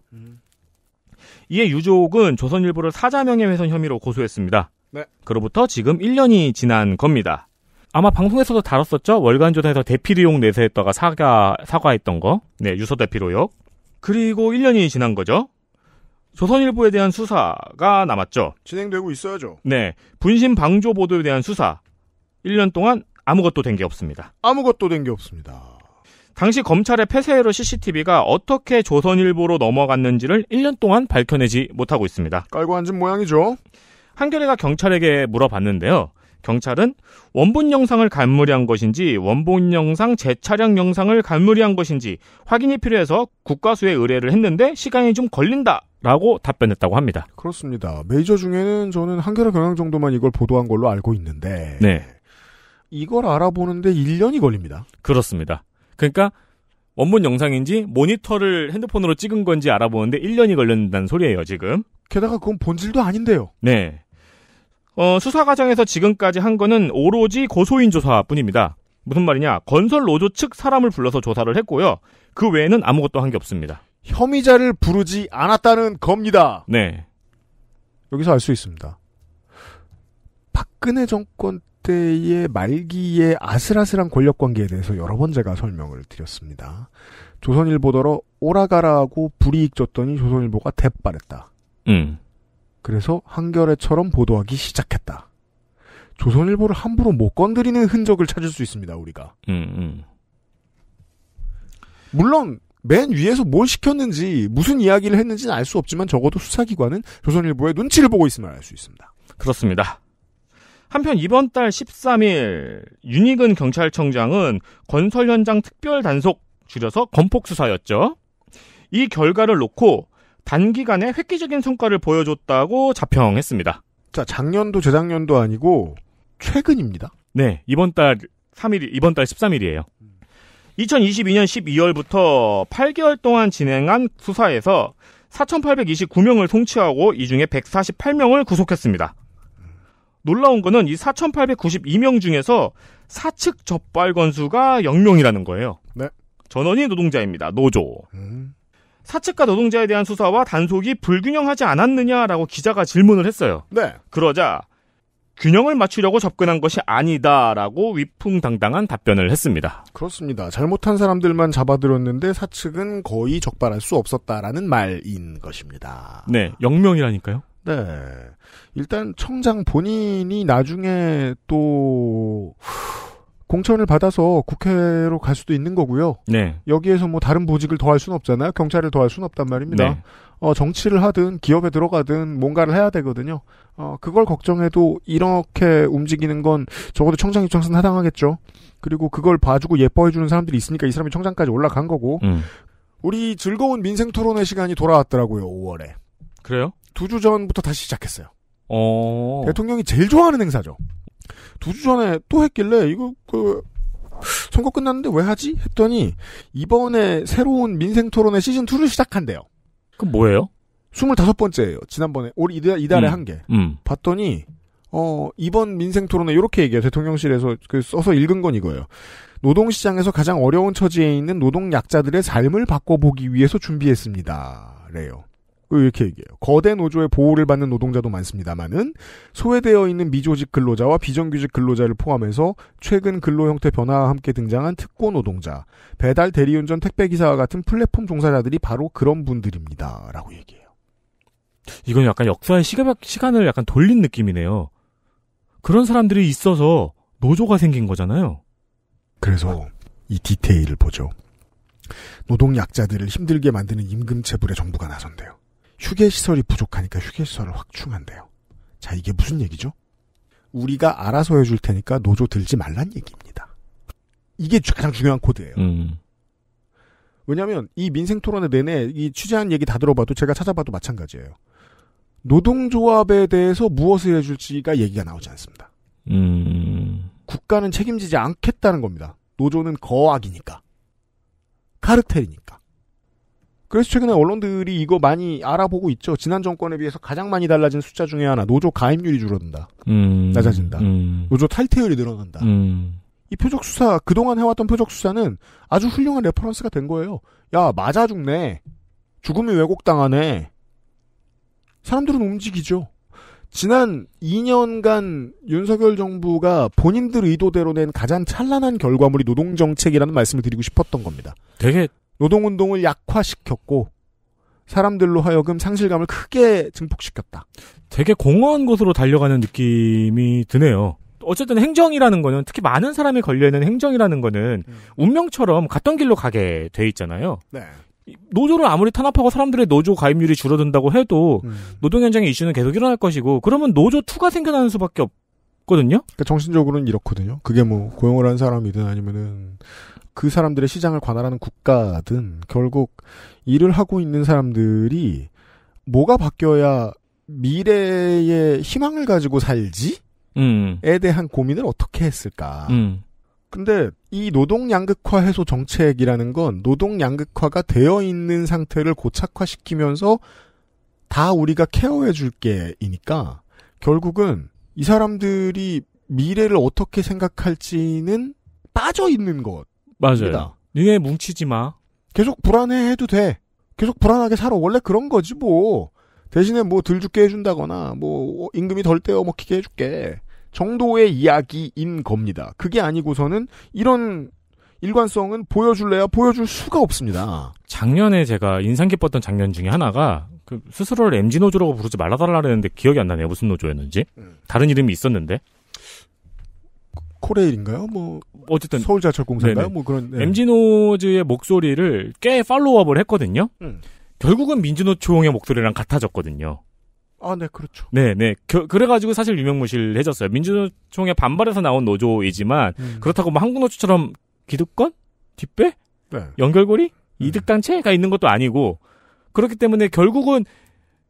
이에 유족은 조선일보를 사자명예훼손 혐의로 고소했습니다. 네. 그로부터 지금 1년이 지난 겁니다. 아마 방송에서도 다뤘었죠? 월간조선에서 대필의용 내세했다가 사과, 사과했던 거. 네, 유서대필의혹. 그리고 1년이 지난 거죠. 조선일보에 대한 수사가 남았죠. 진행되고 있어야죠. 네. 분신 방조 보도에 대한 수사. 1년 동안 아무것도 된 게 없습니다. 아무것도 된 게 없습니다. 당시 검찰의 폐쇄로 CCTV가 어떻게 조선일보로 넘어갔는지를 1년 동안 밝혀내지 못하고 있습니다. 깔고 앉은 모양이죠. 한겨레가 경찰에게 물어봤는데요. 경찰은 원본 영상을 간무리한 것인지 원본 영상 재촬영 영상을 간무리한 것인지 확인이 필요해서 국가수에 의뢰를 했는데 시간이 좀 걸린다. 라고 답변했다고 합니다. 그렇습니다. 메이저 중에는 저는 한겨레 경향 정도만 이걸 보도한 걸로 알고 있는데 네. 이걸 알아보는데 1년이 걸립니다. 그렇습니다. 그러니까 원본 영상인지 모니터를 핸드폰으로 찍은 건지 알아보는데 1년이 걸린다는 소리예요, 지금. 게다가 그건 본질도 아닌데요. 네. 어, 수사 과정에서 지금까지 한 거는 오로지 고소인 조사뿐입니다. 무슨 말이냐? 건설 노조측 사람을 불러서 조사를 했고요. 그 외에는 아무것도 한 게 없습니다. 혐의자를 부르지 않았다는 겁니다. 네. 여기서 알 수 있습니다. 박근혜 정권 1 9 0 0대의 말기의 아슬아슬한 권력 관계에 대해서 여러 번 제가 설명을 드렸습니다. 조선일보더러 오라가라하고 불이익 줬더니 조선일보가 대빨했다 음. 그래서 한겨레처럼 보도하기 시작했다. 조선일보를 함부로 못 건드리는 흔적을 찾을 수 있습니다. 우리가. 음, 음. 물론 맨 위에서 뭘 시켰는지 무슨 이야기를 했는지는 알 수 없지만 적어도 수사기관은 조선일보의 눈치를 보고 있으면알 수 있습니다. 그렇습니다. 한편 이번 달 13일 윤익은 경찰청장은 건설 현장 특별 단속 줄여서 건폭 수사였죠. 이 결과를 놓고 단기간에 획기적인 성과를 보여줬다고 자평했습니다. 자, 작년도 재작년도 아니고 최근입니다. 네, 이번 달 3일 이번 달 13일이에요. 2022년 12월부터 8개월 동안 진행한 수사에서 4,829명을 송치하고 이 중에 148명을 구속했습니다. 놀라운 거는 이 4,892명 중에서 사측 적발 건수가 0명이라는 거예요. 네. 전원이 노동자입니다. 노조. 음. 사측과 노동자에 대한 수사와 단속이 불균형하지 않았느냐라고 기자가 질문을 했어요. 네. 그러자 균형을 맞추려고 접근한 것이 아니다라고 위풍당당한 답변을 했습니다. 그렇습니다. 잘못한 사람들만 잡아들었는데 사측은 거의 적발할 수 없었다라는 말인 것입니다. 네, 0명이라니까요. 네. 일단 청장 본인이 나중에 또 공천을 받아서 국회로 갈 수도 있는 거고요. 네. 여기에서 뭐 다른 보직을 더할 수는 없잖아요. 경찰을 더할 수는 없단 말입니다. 네. 어, 정치를 하든 기업에 들어가든 뭔가를 해야 되거든요. 어, 그걸 걱정해도 이렇게 움직이는 건 적어도 청장 입장에서는 하당하겠죠. 그리고 그걸 봐주고 예뻐해주는 사람들이 있으니까 이 사람이 청장까지 올라간 거고. 음. 우리 즐거운 민생 토론의 시간이 돌아왔더라고요, 5월에. 그래요? 두주 전부터 다시 시작했어요. 어... 대통령이 제일 좋아하는 행사죠. 두 주 전에 또 했길래 이거 그 선거 끝났는데 왜 하지? 했더니 이번에 새로운 민생 토론의 시즌 2를 시작한대요. 그 뭐예요? 25번째예요. 지난번에 올 이달, 이달에 음, 한 개. 음. 봤더니 어, 이번 민생 토론에 이렇게 얘기해요. 대통령실에서 그 써서 읽은 건 이거예요. 노동시장에서 가장 어려운 처지에 있는 노동 약자들의 삶을 바꿔보기 위해서 준비했습니다. 래요. 어, 이렇게 얘기해요. 거대 노조의 보호를 받는 노동자도 많습니다만은 소외되어 있는 미조직 근로자와 비정규직 근로자를 포함해서 최근 근로 형태 변화와 함께 등장한 특고 노동자, 배달 대리운전 택배기사와 같은 플랫폼 종사자들이 바로 그런 분들입니다. 라고 얘기해요. 이건 약간 역사의 시각, 시간을 약간 돌린 느낌이네요. 그런 사람들이 있어서 노조가 생긴 거잖아요. 그래서 이 디테일을 보죠. 노동약자들을 힘들게 만드는 임금 체불에 정부가 나선대요. 휴게시설이 부족하니까 휴게시설을 확충한대요. 자, 이게 무슨 얘기죠? 우리가 알아서 해줄 테니까 노조 들지 말란 얘기입니다. 이게 가장 중요한 코드예요. 음. 왜냐하면 이 민생 토론에 내내 이 취재한 얘기 다 들어봐도 제가 찾아봐도 마찬가지예요. 노동조합에 대해서 무엇을 해줄지가 얘기가 나오지 않습니다. 음. 국가는 책임지지 않겠다는 겁니다. 노조는 거악이니까. 카르텔이니까. 그래서 최근에 언론들이 이거 많이 알아보고 있죠. 지난 정권에 비해서 가장 많이 달라진 숫자 중에 하나 노조 가입률이 줄어든다. 음, 낮아진다. 음. 노조 탈퇴율이 늘어난다. 음. 이 표적 수사 그동안 해왔던 표적 수사는 아주 훌륭한 레퍼런스가 된 거예요. 야 맞아 죽네. 죽음이 왜곡당하네. 사람들은 움직이죠. 지난 2년간 윤석열 정부가 본인들 의도대로 낸 가장 찬란한 결과물이 노동정책이라는 말씀을 드리고 싶었던 겁니다. 되게 노동운동을 약화시켰고 사람들로 하여금 상실감을 크게 증폭시켰다. 되게 공허한 곳으로 달려가는 느낌이 드네요. 어쨌든 행정이라는 거는 특히 많은 사람이 걸려있는 행정이라는 거는 음. 운명처럼 갔던 길로 가게 돼 있잖아요. 네. 노조를 아무리 탄압하고 사람들의 노조 가입률이 줄어든다고 해도 음. 노동 현장의 이슈는 계속 일어날 것이고 그러면 노조 투가 생겨나는 수밖에 없거든요. 그러니까 정신적으로는 이렇거든요. 그게 뭐 고용을 한 사람이든 아니면은 그 사람들의 시장을 관할하는 국가든 결국 일을 하고 있는 사람들이 뭐가 바뀌어야 미래의 희망을 가지고 살지에 음. 대한 고민을 어떻게 했을까. 음. 근데 이 노동 양극화 해소 정책이라는 건 노동 양극화가 되어 있는 상태를 고착화시키면서 다 우리가 케어해 줄게이니까 결국은 이 사람들이 미래를 어떻게 생각할지는 빠져 있는 것. 맞아요. 입니네 뭉치지 마. 계속 불안해해도 돼. 계속 불안하게 살아. 원래 그런 거지 뭐. 대신에 뭐덜 죽게 해준다거나 뭐 어, 임금이 덜 떼어 먹히게 해줄게 정도의 이야기인 겁니다. 그게 아니고서는 이런 일관성은 보여줄래야 보여줄 수가 없습니다. 작년에 제가 인상 깊었던 장면 중에 하나가 그 스스로를 MG 노조라고 부르지 말라달라그랬는데 기억이 안 나네요. 무슨 노조였는지 음. 다른 이름이 있었는데 코레일인가요? 뭐 어쨌든 서울자철공사인가요? 뭐 그런 네. 엠지노즈의 목소리를 꽤 팔로우업을 했거든요. 음. 결국은 민주노총의 목소리랑 같아졌거든요. 아, 네, 그렇죠. 네, 네. 그래가지고 사실 유명무실해졌어요. 민주노총의 반발에서 나온 노조이지만 음. 그렇다고 뭐한국노총처럼 기득권, 뒷배, 네. 연결고리, 음. 이득당체가 있는 것도 아니고 그렇기 때문에 결국은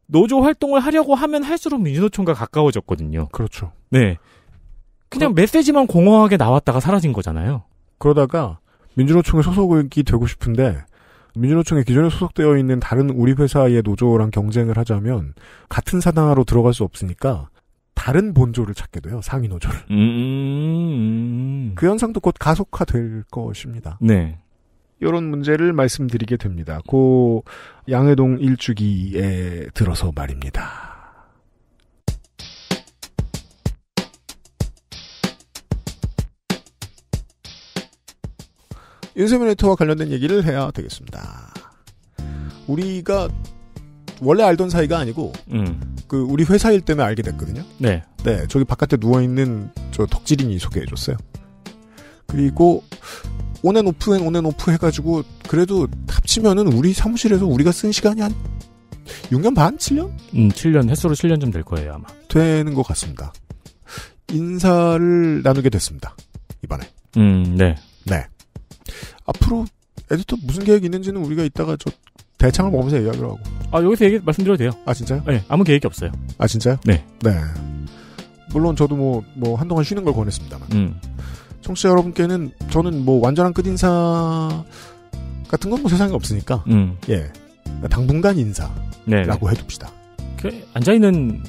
노조 활동을 하려고 하면 할수록 민주노총과 가까워졌거든요. 그렇죠. 네. 그냥 그러... 메시지만 공허하게 나왔다가 사라진 거잖아요. 그러다가 민주노총에 소속이 되고 싶은데 민주노총에 기존에 소속되어 있는 다른 우리 회사의 노조랑 경쟁을 하자면 같은 사당으로 들어갈 수 없으니까 다른 본조를 찾게 돼요 상위 노조를. 음... 음, 음. 그 현상도 곧 가속화될 것입니다. 네. 이런 문제를 말씀드리게 됩니다. 고 양해동 일주기에 들어서 말입니다. 윤세민 에터와 관련된 얘기를 해야 되겠습니다. 우리가 원래 알던 사이가 아니고 음. 그 우리 회사 일 때문에 알게 됐거든요. 네. 네, 저기 바깥에 누워 있는 저 덕질인이 소개해 줬어요. 그리고 온앤 오프앤 온앤 오프 해가지고 그래도 합치면은 우리 사무실에서 우리가 쓴 시간이 한 6년 반? 7년? 음, 7년 횟수로 7년쯤 될 거예요 아마. 되는 것 같습니다. 인사를 나누게 됐습니다. 이번에. 음, 네. 네. 앞으로 에디터 무슨 계획이 있는지는 우리가 이따가 저 대창을 먹으면서 이야기를 하고. 아, 여기서 얘기 말씀드려도 돼요. 아, 진짜요? 네, 아무 계획이 없어요. 아, 진짜요? 네. 네. 물론 저도 뭐, 뭐, 한동안 쉬는 걸 권했습니다만. 음. 청취자 여러분께는 저는 뭐, 완전한 끝인사 같은 건뭐 세상에 없으니까. 음. 예. 당분간 인사라고 네, 네. 해둡시다. 그, 앉아있는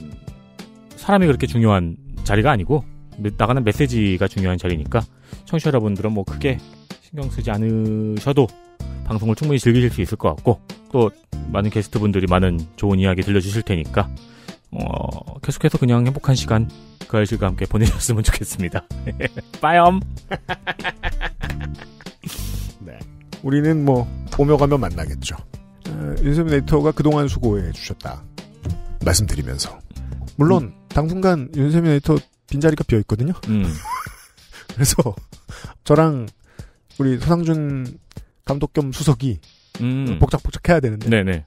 사람이 그렇게 중요한 자리가 아니고, 나가는 메시지가 중요한 자리니까, 청취자 여러분들은 뭐, 크게 신경 쓰지 않으셔도 방송을 충분히 즐기실 수 있을 것 같고 또 많은 게스트분들이 많은 좋은 이야기 들려주실 테니까 어, 계속해서 그냥 행복한 시간 그 아이실과 함께 보내셨으면 좋겠습니다. 빠염. 네. 우리는 뭐 오며 가며 만나겠죠. 어, 윤세민 에디터가 그동안 수고해 주셨다. 말씀드리면서 물론 음. 당분간 윤세민 에디터 빈자리가 비어 있거든요. 음. 그래서 저랑 우리 서상준 감독 겸 수석이 음. 복작복작해야 되는데 네네.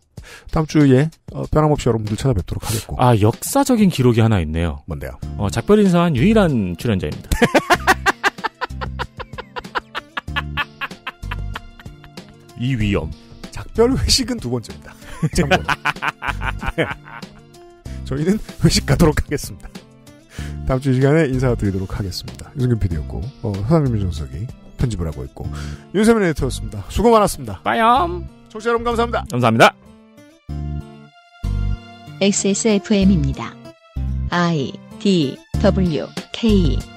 다음 주에 어, 변함없이 여러분들 찾아뵙도록 하겠고 아 역사적인 기록이 하나 있네요 뭔데요? 어, 작별 인사한 유일한 출연자입니다 이 위험 작별 회식은 두 번째입니다 참고로 네. 저희는 회식 가도록 하겠습니다 다음 주 이 시간에 인사드리도록 하겠습니다 유승균 PD였고 어, 님상민 전석이 편집을 하고 있고 윤세민 에디터였습니다. 수고 많았습니다. 빠염. 청취자 여러분 감사합니다. 감사합니다. XSFM입니다. I D W K